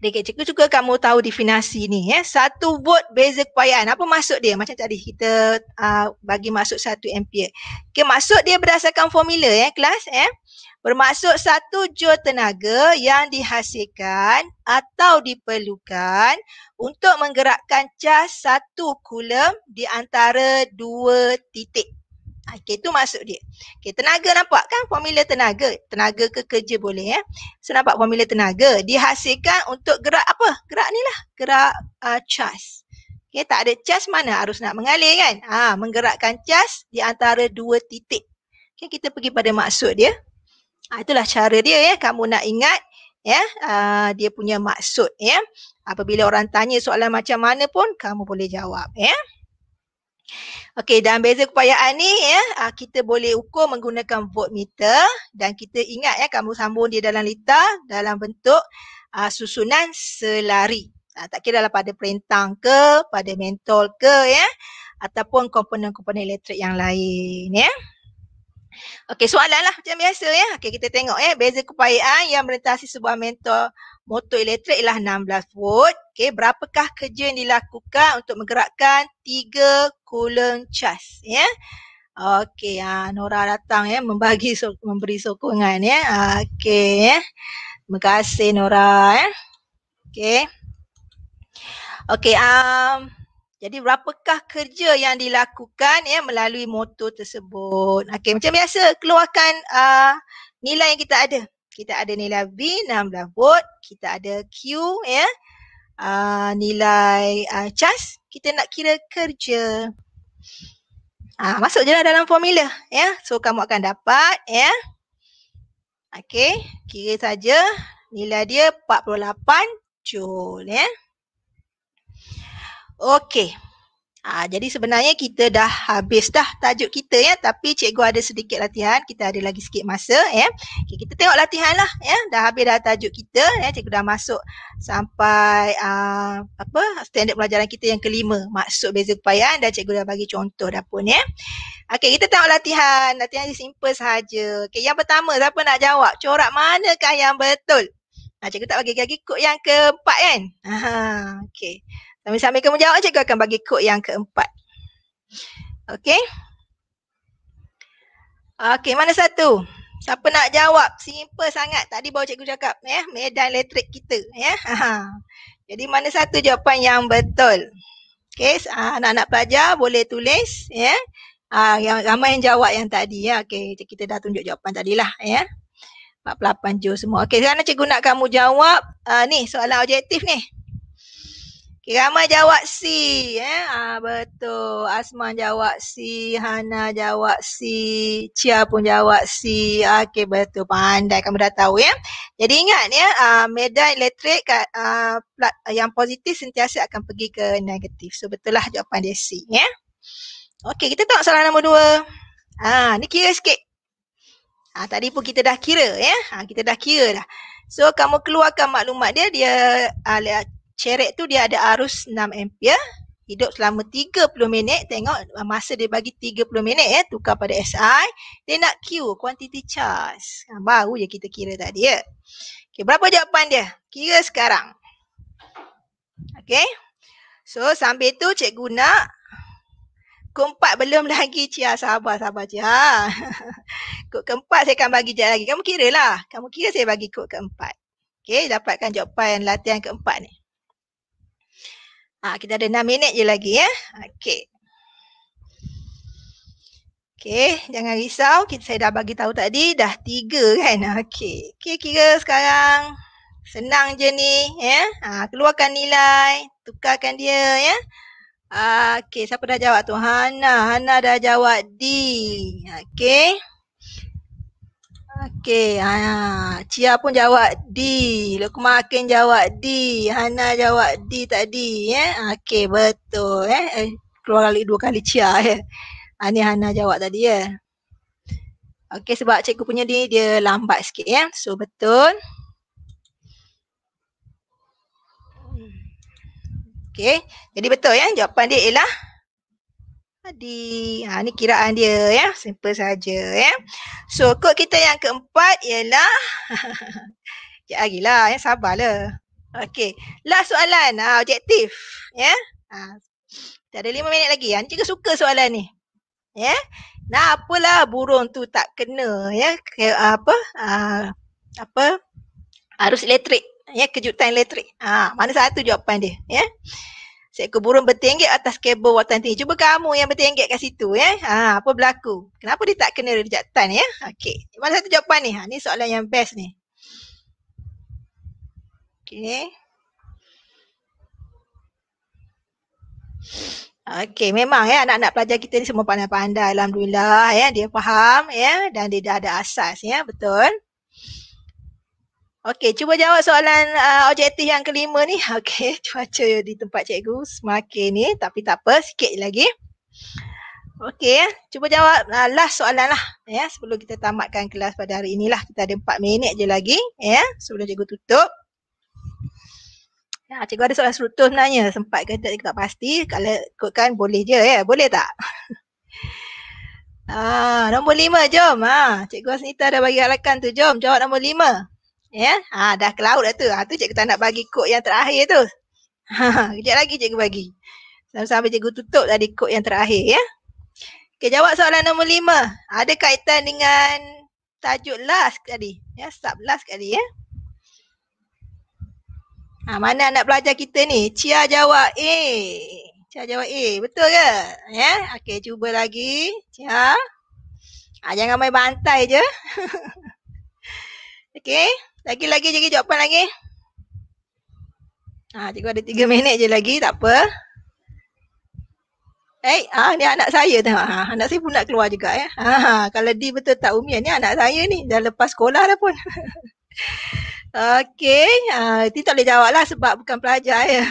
Dekat cikgu juga kamu tahu definasi ni ya. Eh. Satu volt beza kepayaan. Apa maksud dia? Macam tadi kita uh, bagi masuk satu ampere. Okay, maksud dia berdasarkan formula ya eh, kelas. Eh bermaksud satu jua tenaga yang dihasilkan atau diperlukan untuk menggerakkan cas satu kulam di antara dua titik. Ha, Okey, itu maksud dia. Okey, tenaga nampak kan formula tenaga? Tenaga ke kerja boleh ya. Eh? So, nampak formula tenaga? Dihasilkan untuk gerak apa? Gerak ni lah. Gerak uh, cas. Okey, tak ada cas mana arus nak mengalir kan? Ha, menggerakkan cas di antara dua titik. Okey, kita pergi pada maksud dia. Ha, itulah cara dia ya. Kamu nak ingat ya uh, dia punya maksud ya. Apabila orang tanya soalan macam mana pun kamu boleh jawab ya. Okey dan beza keupayaan ni ya uh, kita boleh ukur menggunakan voltmeter dan kita ingat ya kamu sambung dia dalam litar dalam bentuk uh, susunan selari. Uh, tak kira lah pada perintang ke, pada mentol ke ya ataupun komponen-komponen elektrik yang lain ya. Okey, soalan lah macam biasa ya. Okey, kita tengok eh. Beza kepayaan yang melintasi sebuah mentor motor elektrik ialah 16 volt. Okey, berapakah kerja yang dilakukan untuk menggerakkan 3 coulomb charge ya? Okey, ha, Nora datang ya membagi [laughs] so memberi sokongan ya. Ah, okey, ya. Terima kasih Nora ya. Okey. Okey, um, jadi berapakah kerja yang dilakukan ya melalui motor tersebut. Okey macam biasa keluarkan uh, nilai yang kita ada. Kita ada nilai B 16 volt, kita ada Q ya. Uh, nilai uh, charge kita nak kira kerja. Ah uh, masuk jelah dalam formula ya. So kamu akan dapat ya. Okey, kira saja nilai dia 48 joule ya. Okey. Ha, jadi sebenarnya kita dah habis dah tajuk kita ya tapi cikgu ada sedikit latihan kita ada lagi sikit masa ya. Okay, kita tengok latihan lah ya dah habis dah tajuk kita ya cikgu dah masuk sampai uh, apa standard pelajaran kita yang kelima maksud beza upayaan dan cikgu dah bagi contoh dah pun ya. Okey kita tengok latihan latihan yang simple saja. Okey yang pertama siapa nak jawab corak manakah yang betul? Ha, cikgu tak bagi lagi kod yang keempat kan? okey. Tapi sambil kamu jawab, cikgu akan bagi kod yang keempat. Okay. Okay, mana satu? Siapa nak jawab? Simple sangat. Tadi bawa cikgu cakap, ya. Yeah? Medan elektrik kita, ya. Yeah? Jadi mana satu jawapan yang betul? Okay, ah, anak-anak pelajar boleh tulis, ya. Yeah? Ah, yang ramai yang jawab yang tadi, ya. Yeah? Okay, kita dah tunjuk jawapan tadilah, ya. Yeah? 48 jo semua. Okey, sekarang cikgu nak kamu jawab uh, ni soalan objektif ni. Okay, ramai jawab C. Eh? Ah, betul. Asman jawab C. Hana jawab C. Chia pun jawab C. okey, betul. Pandai kamu dah tahu ya. Jadi ingat ya, ah, medan elektrik kat, ah, ah, plat ah, yang positif sentiasa akan pergi ke negatif. So, betul lah jawapan dia C. Ya? Okey, kita tengok soalan nombor dua. Ah, ni kira sikit. Ah, tadi pun kita dah kira ya. Ah, kita dah kira dah. So, kamu keluarkan maklumat dia, dia ah, Cerek tu dia ada arus 6 ampere hidup selama 30 minit tengok uh, masa dia bagi 30 minit ya tukar pada SI dia nak Q quantity charge ha, baru je kita kira tadi ya okey berapa jawapan dia kira sekarang okay so sambil tu cikgu nak keempat belum lagi cia ah. sabar sabar cia ah. [laughs] kod keempat saya akan bagi jap lagi kamu kira lah kamu kira saya bagi kod keempat okay dapatkan jawapan latihan keempat ni Ha, kita ada 6 minit je lagi ya. Okey. Okey, jangan risau. Kita, saya dah bagi tahu tadi dah tiga kan. Okey. Okey, kira sekarang senang je ni ya. Ha, keluarkan nilai, tukarkan dia ya. Ha, Okey, siapa dah jawab tu? Hana, Hana dah jawab D. Okey. Okey, ha. Cia pun jawab D. Lukman Hakim jawab D. Hana jawab D tadi. Eh? Okey, betul. Eh? eh? Keluar kali dua kali Cia. Eh? Ha, ni Hana jawab tadi. Eh? Okey, sebab cikgu punya dia, dia lambat sikit. Eh? So, betul. Okey, jadi betul. Eh? Jawapan dia ialah di, Ha, ni kiraan dia ya. Simple saja ya. So kod kita yang keempat ialah. [laughs] Sekejap lagi lah ya. Sabarlah. Okay. Last soalan. Ha, objektif. Ya. Ha. Tak ada lima minit lagi. Ha, cikgu suka soalan ni. Ya. Nah, apalah burung tu tak kena ya. Ke, apa? Ha, apa? Arus elektrik. Ya, kejutan elektrik. Ha, mana satu jawapan dia. Ya. Seekor burung bertinggik atas kabel watan tinggi. Cuba kamu yang bertinggik kat situ ya. Ha, apa berlaku? Kenapa dia tak kena rejatan ya? Okey. Mana satu jawapan ni? Ha, ni soalan yang best ni. Okey. Okey, memang ya anak-anak pelajar kita ni semua pandai-pandai. Alhamdulillah ya, dia faham ya dan dia dah ada asas ya, betul. Okey, cuba jawab soalan uh, objektif yang kelima ni. [laughs] Okey, cuaca di tempat cikgu semakin ni tapi tak apa, sikit lagi. Okey, cuba jawab uh, last soalan lah. Ya, yeah, sebelum kita tamatkan kelas pada hari inilah. Kita ada empat minit je lagi. Ya, yeah, sebelum cikgu tutup. Ya, cikgu ada soalan struktur sebenarnya. Sempat ke tak, tak pasti. Kalau ikutkan boleh je ya. Boleh tak? [laughs] ah, nombor lima jom. Ha, cikgu Asnita dah bagi alakan tu. Jom jawab nombor lima. Ya, ha, dah ke laut dah tu. Ha, tu cikgu tak nak bagi kod yang terakhir tu. Ha, [laughs] kejap lagi cikgu bagi. Sama-sama cikgu tutup tadi kod yang terakhir ya. Okay, jawab soalan nombor lima. Ada kaitan dengan tajuk last tadi. Ya, sub last kali ya. Ha, mana anak pelajar kita ni? Cia jawab A. Cia jawab A. Betul ke? Ya, okay, cuba lagi. Cia. Ha, jangan main bantai je. [laughs] okay. Lagi-lagi cikgu jawapan lagi. Ha, cikgu ada tiga minit je lagi. Tak apa. Eh, ah ni anak saya tu. Ha, anak saya pun nak keluar juga ya. Ha, ha, kalau D betul tak Umi ni anak saya ni dah lepas sekolah dah pun. [laughs] Okey, ah uh, itu tak boleh lah sebab bukan pelajar ya.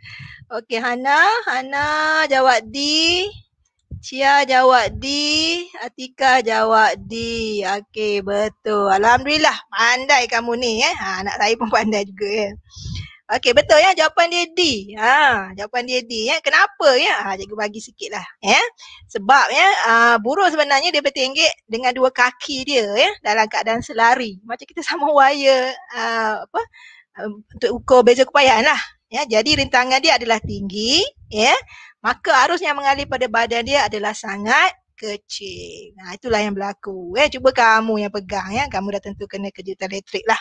[laughs] Okey, Hana, Hana jawab D. Cia jawab D, Atika jawab D. Okey, betul. Alhamdulillah, pandai kamu ni eh. Ha, anak saya pun [laughs] pandai juga ya. Eh. Okey, betul ya jawapan dia D. Ha, jawapan dia D ya. Kenapa ya? Ha, cikgu bagi sikitlah ya. Sebab ya, uh, ha, burung sebenarnya dia bertinggik dengan dua kaki dia ya dalam keadaan selari. Macam kita sama wire uh, apa? Um, untuk ukur beza kepayahan lah. Ya, jadi rintangan dia adalah tinggi ya maka arus yang mengalir pada badan dia adalah sangat kecil. Nah, itulah yang berlaku. Eh, cuba kamu yang pegang ya. Kamu dah tentu kena kejutan elektrik lah.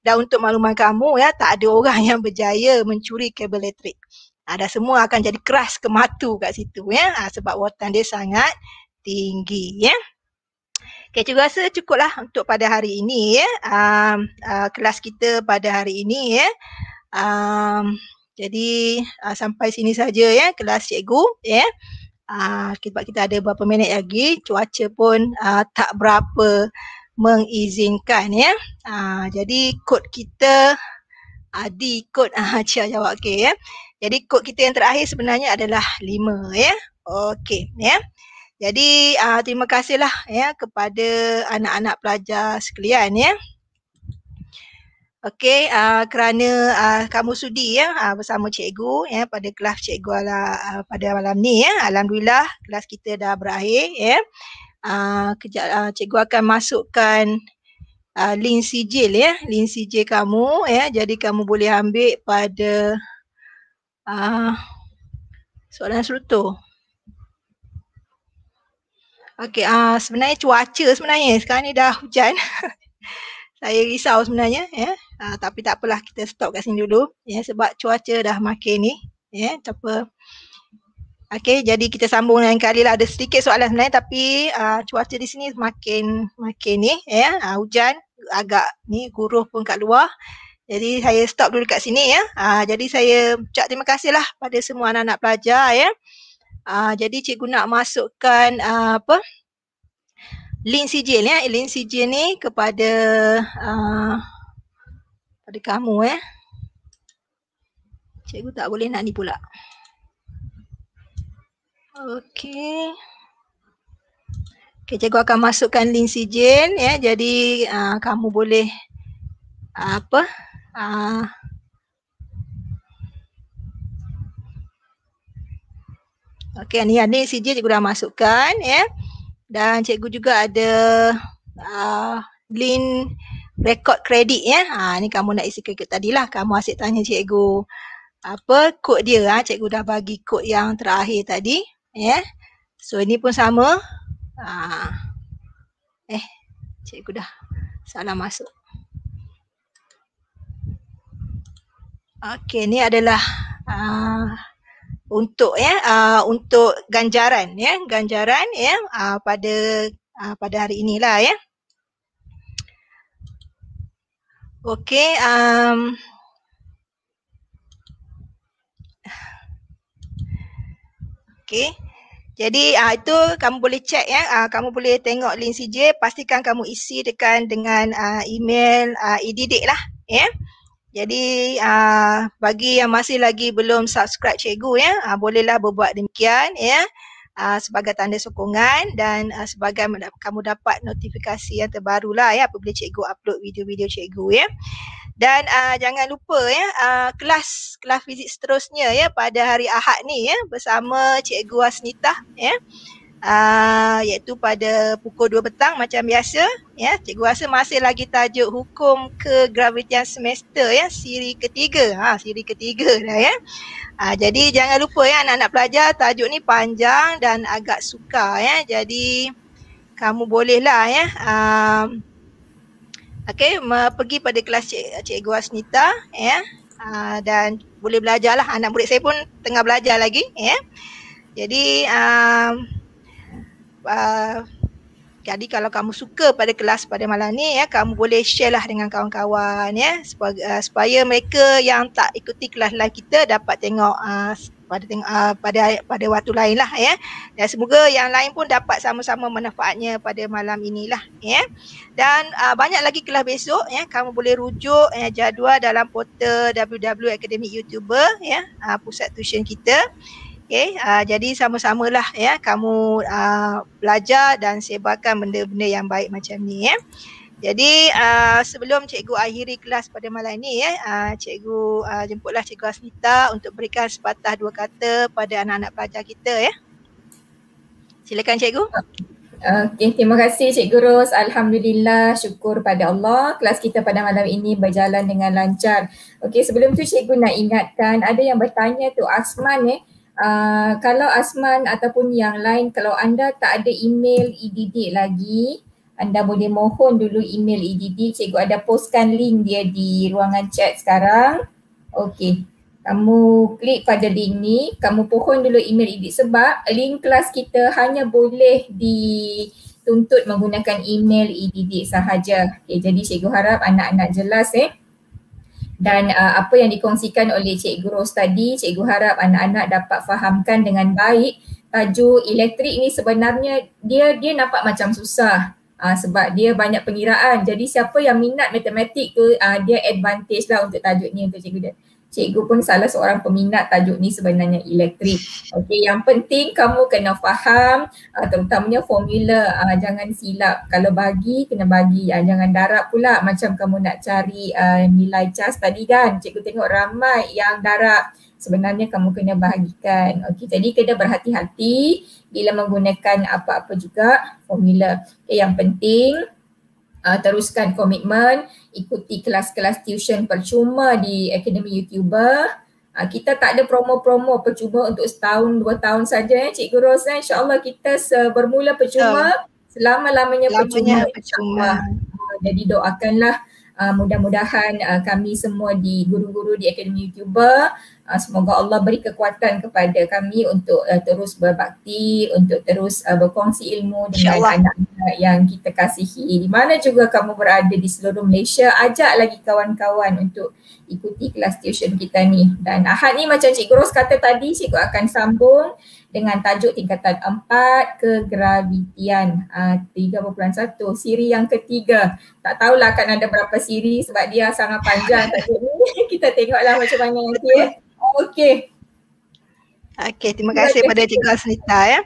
Dan untuk makluman kamu ya, tak ada orang [laughs] yang berjaya mencuri kabel elektrik. Ada ha, semua akan jadi keras kematu kat situ ya. Ha, sebab wattan dia sangat tinggi ya. Okay, juga rasa cukuplah untuk pada hari ini ya. Um, uh, kelas kita pada hari ini ya. Um, jadi uh, sampai sini saja ya kelas cikgu ya. Ah uh, kita ada beberapa minit lagi cuaca pun uh, tak berapa mengizinkan ya. uh, jadi kod kita Adi kod [laughs] ah uh, Cia jawab okey ya. Jadi kod kita yang terakhir sebenarnya adalah 5 ya. Okey ya. Jadi uh, terima kasihlah ya kepada anak-anak pelajar sekalian ya. Okey uh, ah, kerana uh, kamu sudi ya uh, bersama cikgu ya pada kelas cikgu ala uh, pada malam ni ya alhamdulillah kelas kita dah berakhir ya uh, kejap uh, cikgu akan masukkan uh, link sijil ya link sijil kamu ya jadi kamu boleh ambil pada uh, soalan seruto Okey uh, sebenarnya cuaca sebenarnya sekarang ni dah hujan [laughs] saya risau sebenarnya ya Uh, tapi tak apalah kita stop kat sini dulu ya yeah, sebab cuaca dah makin ni ya yeah, tak apa. Okey jadi kita sambung lain kali lah ada sedikit soalan sebenarnya tapi uh, cuaca di sini makin makin ni ya yeah, uh, hujan agak ni guruh pun kat luar. Jadi saya stop dulu kat sini ya. Yeah. Uh, jadi saya ucap terima kasih lah pada semua anak-anak pelajar ya. Yeah. Uh, jadi cikgu nak masukkan uh, apa link sijil ya. Yeah. Link sijil ni kepada uh, pada kamu eh. Cikgu tak boleh nak ni pula. Okey. Okey, cikgu akan masukkan link sijin ya. Jadi uh, kamu boleh uh, apa? Ah uh, Okey, ni ni sijin cikgu dah masukkan ya. Dan cikgu juga ada uh, link rekod kredit ya. Ha, ni kamu nak isi kredit tadi lah. Kamu asyik tanya cikgu apa kod dia. Ha? Cikgu dah bagi kod yang terakhir tadi. Ya. So ini pun sama. Ha. Eh, cikgu dah salah masuk. Okey, ni adalah uh, untuk ya, uh, untuk ganjaran ya, ganjaran ya uh, pada uh, pada hari inilah ya. Okey, Um, ehm, okay. Jadi uh, itu kamu boleh cek ya. Uh, kamu boleh tengok link CJ. Pastikan kamu isi dekan dengan uh, email uh, ididik e lah. Ya. Yeah. Jadi uh, bagi yang masih lagi belum subscribe cikgu ya, uh, bolehlah berbuat demikian ya. Yeah uh, sebagai tanda sokongan dan uh, sebagai kamu dapat notifikasi yang terbaru lah ya apabila cikgu upload video-video cikgu ya. Dan uh, jangan lupa ya uh, kelas kelas fizik seterusnya ya pada hari Ahad ni ya bersama cikgu Asnita ya uh, iaitu pada pukul 2 petang macam biasa ya cikgu rasa masih lagi tajuk hukum ke gravitian semester ya siri ketiga ha siri ketiga [laughs] dah ya ha, jadi jangan lupa ya anak-anak pelajar tajuk ni panjang dan agak sukar ya jadi kamu bolehlah ya um, ah, Okay, pergi pada kelas Cik, Cikgu Asnita ya. uh, dan boleh belajarlah. Anak murid saya pun tengah belajar lagi ya. Jadi, uh, Ah, jadi kalau kamu suka pada kelas pada malam ni ya kamu boleh share lah dengan kawan-kawan ya supaya, uh, ah, supaya mereka yang tak ikuti kelas live kita dapat tengok uh, pada tengok uh, pada pada waktu lain lah ya dan semoga yang lain pun dapat sama-sama manfaatnya pada malam inilah ya dan uh, banyak lagi kelas besok ya kamu boleh rujuk ya jadual dalam portal www academic ya uh, pusat tuition kita Okay, uh, ah, jadi sama-sama lah ya kamu uh, belajar dan sebarkan benda-benda yang baik macam ni ya. Jadi uh, sebelum cikgu akhiri kelas pada malam ini ya, uh, cikgu uh, jemputlah cikgu Asnita untuk berikan sepatah dua kata pada anak-anak pelajar kita ya. Silakan cikgu. Okay, terima kasih Cikgu Ros. Alhamdulillah, syukur pada Allah. Kelas kita pada malam ini berjalan dengan lancar. Okay, sebelum tu Cikgu nak ingatkan, ada yang bertanya tu Asman eh. Uh, kalau Asman ataupun yang lain, kalau anda tak ada email EDD lagi, anda boleh mohon dulu email EDD. Cikgu ada postkan link dia di ruangan chat sekarang. Okey. Kamu klik pada link ni, kamu pohon dulu email EDD sebab link kelas kita hanya boleh dituntut menggunakan email EDD sahaja. Okey, jadi cikgu harap anak-anak jelas eh dan uh, apa yang dikongsikan oleh Cikgu Rose tadi, Cikgu harap anak-anak dapat fahamkan dengan baik tajuk elektrik ni sebenarnya dia dia nampak macam susah uh, sebab dia banyak pengiraan. Jadi siapa yang minat matematik tu uh, ah, dia advantage lah untuk tajuk ni untuk Cikgu dia cikgu pun salah seorang peminat tajuk ni sebenarnya elektrik. Okey, yang penting kamu kena faham uh, terutamanya formula. Uh, jangan silap. Kalau bagi, kena bagi. Uh, jangan darab pula macam kamu nak cari uh, nilai cas tadi kan. Cikgu tengok ramai yang darab. Sebenarnya kamu kena bahagikan. Okey, jadi kena berhati-hati bila menggunakan apa-apa juga formula. Okay, yang penting uh, teruskan komitmen, ikuti kelas-kelas tuition percuma di Akademi YouTuber. Uh, kita tak ada promo-promo percuma untuk setahun, dua tahun saja ya Cikgu Ros. Eh? InsyaAllah kita bermula percuma, selama-lamanya percuma. percuma. Uh, jadi doakanlah uh, mudah-mudahan uh, kami semua di guru-guru di Akademi YouTuber uh, semoga Allah beri kekuatan kepada kami untuk uh, terus berbakti untuk terus uh, berkongsi ilmu dengan anak-anak yang kita kasihi di mana juga kamu berada di seluruh Malaysia ajak lagi kawan-kawan untuk ikuti kelas tuition kita ni dan Ahad ni macam Cikgu Ros kata tadi Cikgu akan sambung dengan tajuk tingkatan 4 kegravitian uh, 3.1 siri yang ketiga tak tahulah akan ada berapa siri sebab dia sangat panjang [laughs] tajuk ni [laughs] kita tengoklah macam mana nanti eh. okey okey terima kasih pada cikgu Asnita ya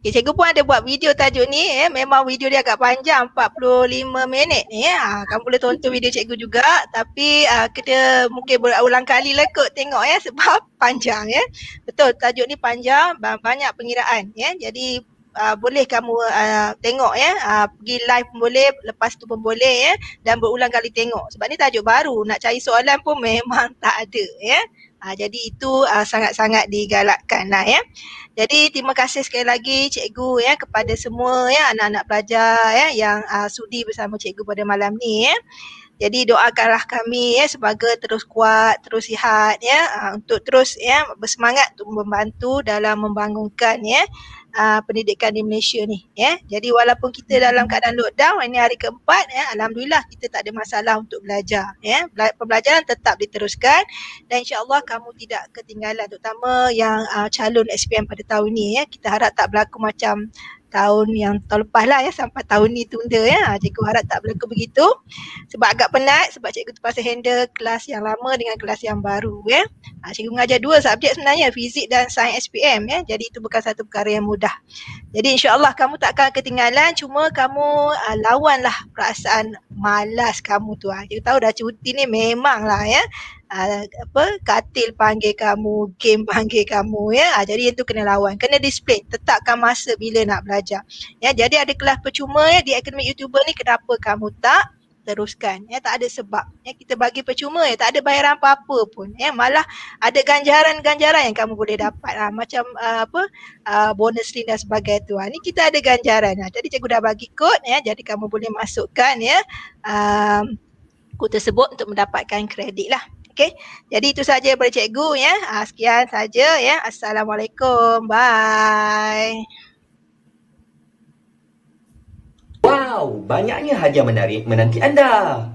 Okay, cikgu pun ada buat video tajuk ni. Eh. Memang video dia agak panjang, 45 minit. Yeah. Eh. Kamu boleh tonton video cikgu juga. Tapi uh, kita mungkin berulang kali lah kot tengok ya. Eh, sebab [laughs] panjang ya. Eh. Betul, tajuk ni panjang, banyak pengiraan. ya. Eh. Jadi uh, boleh kamu uh, tengok ya. Eh. Uh, pergi live pun boleh, lepas tu pun boleh ya. Dan berulang kali tengok. Sebab ni tajuk baru, nak cari soalan pun [laughs] memang tak ada ya. Uh, jadi itu uh, sangat-sangat digalakkan lah ya. Jadi terima kasih sekali lagi cikgu ya kepada semua ya anak-anak pelajar ya yang uh, sudi bersama cikgu pada malam ni ya. Jadi doakanlah kami ya semoga terus kuat, terus sihat ya uh, untuk terus ya bersemangat untuk membantu dalam membangunkan ya uh, pendidikan di Malaysia ni ya yeah? jadi walaupun kita hmm. dalam keadaan lockdown ini hari keempat ya yeah? alhamdulillah kita tak ada masalah untuk belajar ya yeah? pembelajaran tetap diteruskan dan insyaallah kamu tidak ketinggalan terutama yang uh, calon SPM pada tahun ini ya yeah? kita harap tak berlaku macam tahun yang tahun lepas lah ya sampai tahun ni tunda ya. Cikgu harap tak berlaku begitu sebab agak penat sebab cikgu terpaksa handle kelas yang lama dengan kelas yang baru ya. Ha, cikgu mengajar dua subjek sebenarnya fizik dan sains SPM ya. Jadi itu bukan satu perkara yang mudah. Jadi insyaAllah kamu tak akan ketinggalan cuma kamu uh, lawanlah perasaan malas kamu tu. Ha. Cikgu tahu dah cuti ni memang lah ya uh, apa katil panggil kamu game panggil kamu ya uh, jadi itu kena lawan kena display tetapkan masa bila nak belajar ya jadi ada kelas percuma ya di akademik youtuber ni kenapa kamu tak teruskan ya tak ada sebab ya kita bagi percuma ya tak ada bayaran apa-apa pun ya malah ada ganjaran-ganjaran yang kamu boleh dapat ha. macam uh, apa uh, bonus link dan sebagainya tu ha. ni kita ada ganjaran ha. jadi cikgu dah bagi kod ya jadi kamu boleh masukkan ya um, kod tersebut untuk mendapatkan kredit lah Okay. Jadi itu saja daripada cikgu ya. Uh, sekian saja ya. Assalamualaikum. Bye. Wow, banyaknya hadiah menarik menanti anda.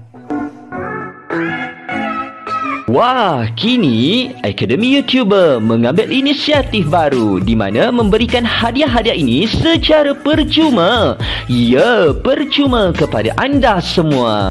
Wah, kini Akademi YouTuber mengambil inisiatif baru di mana memberikan hadiah-hadiah ini secara percuma. Ya, percuma kepada anda semua.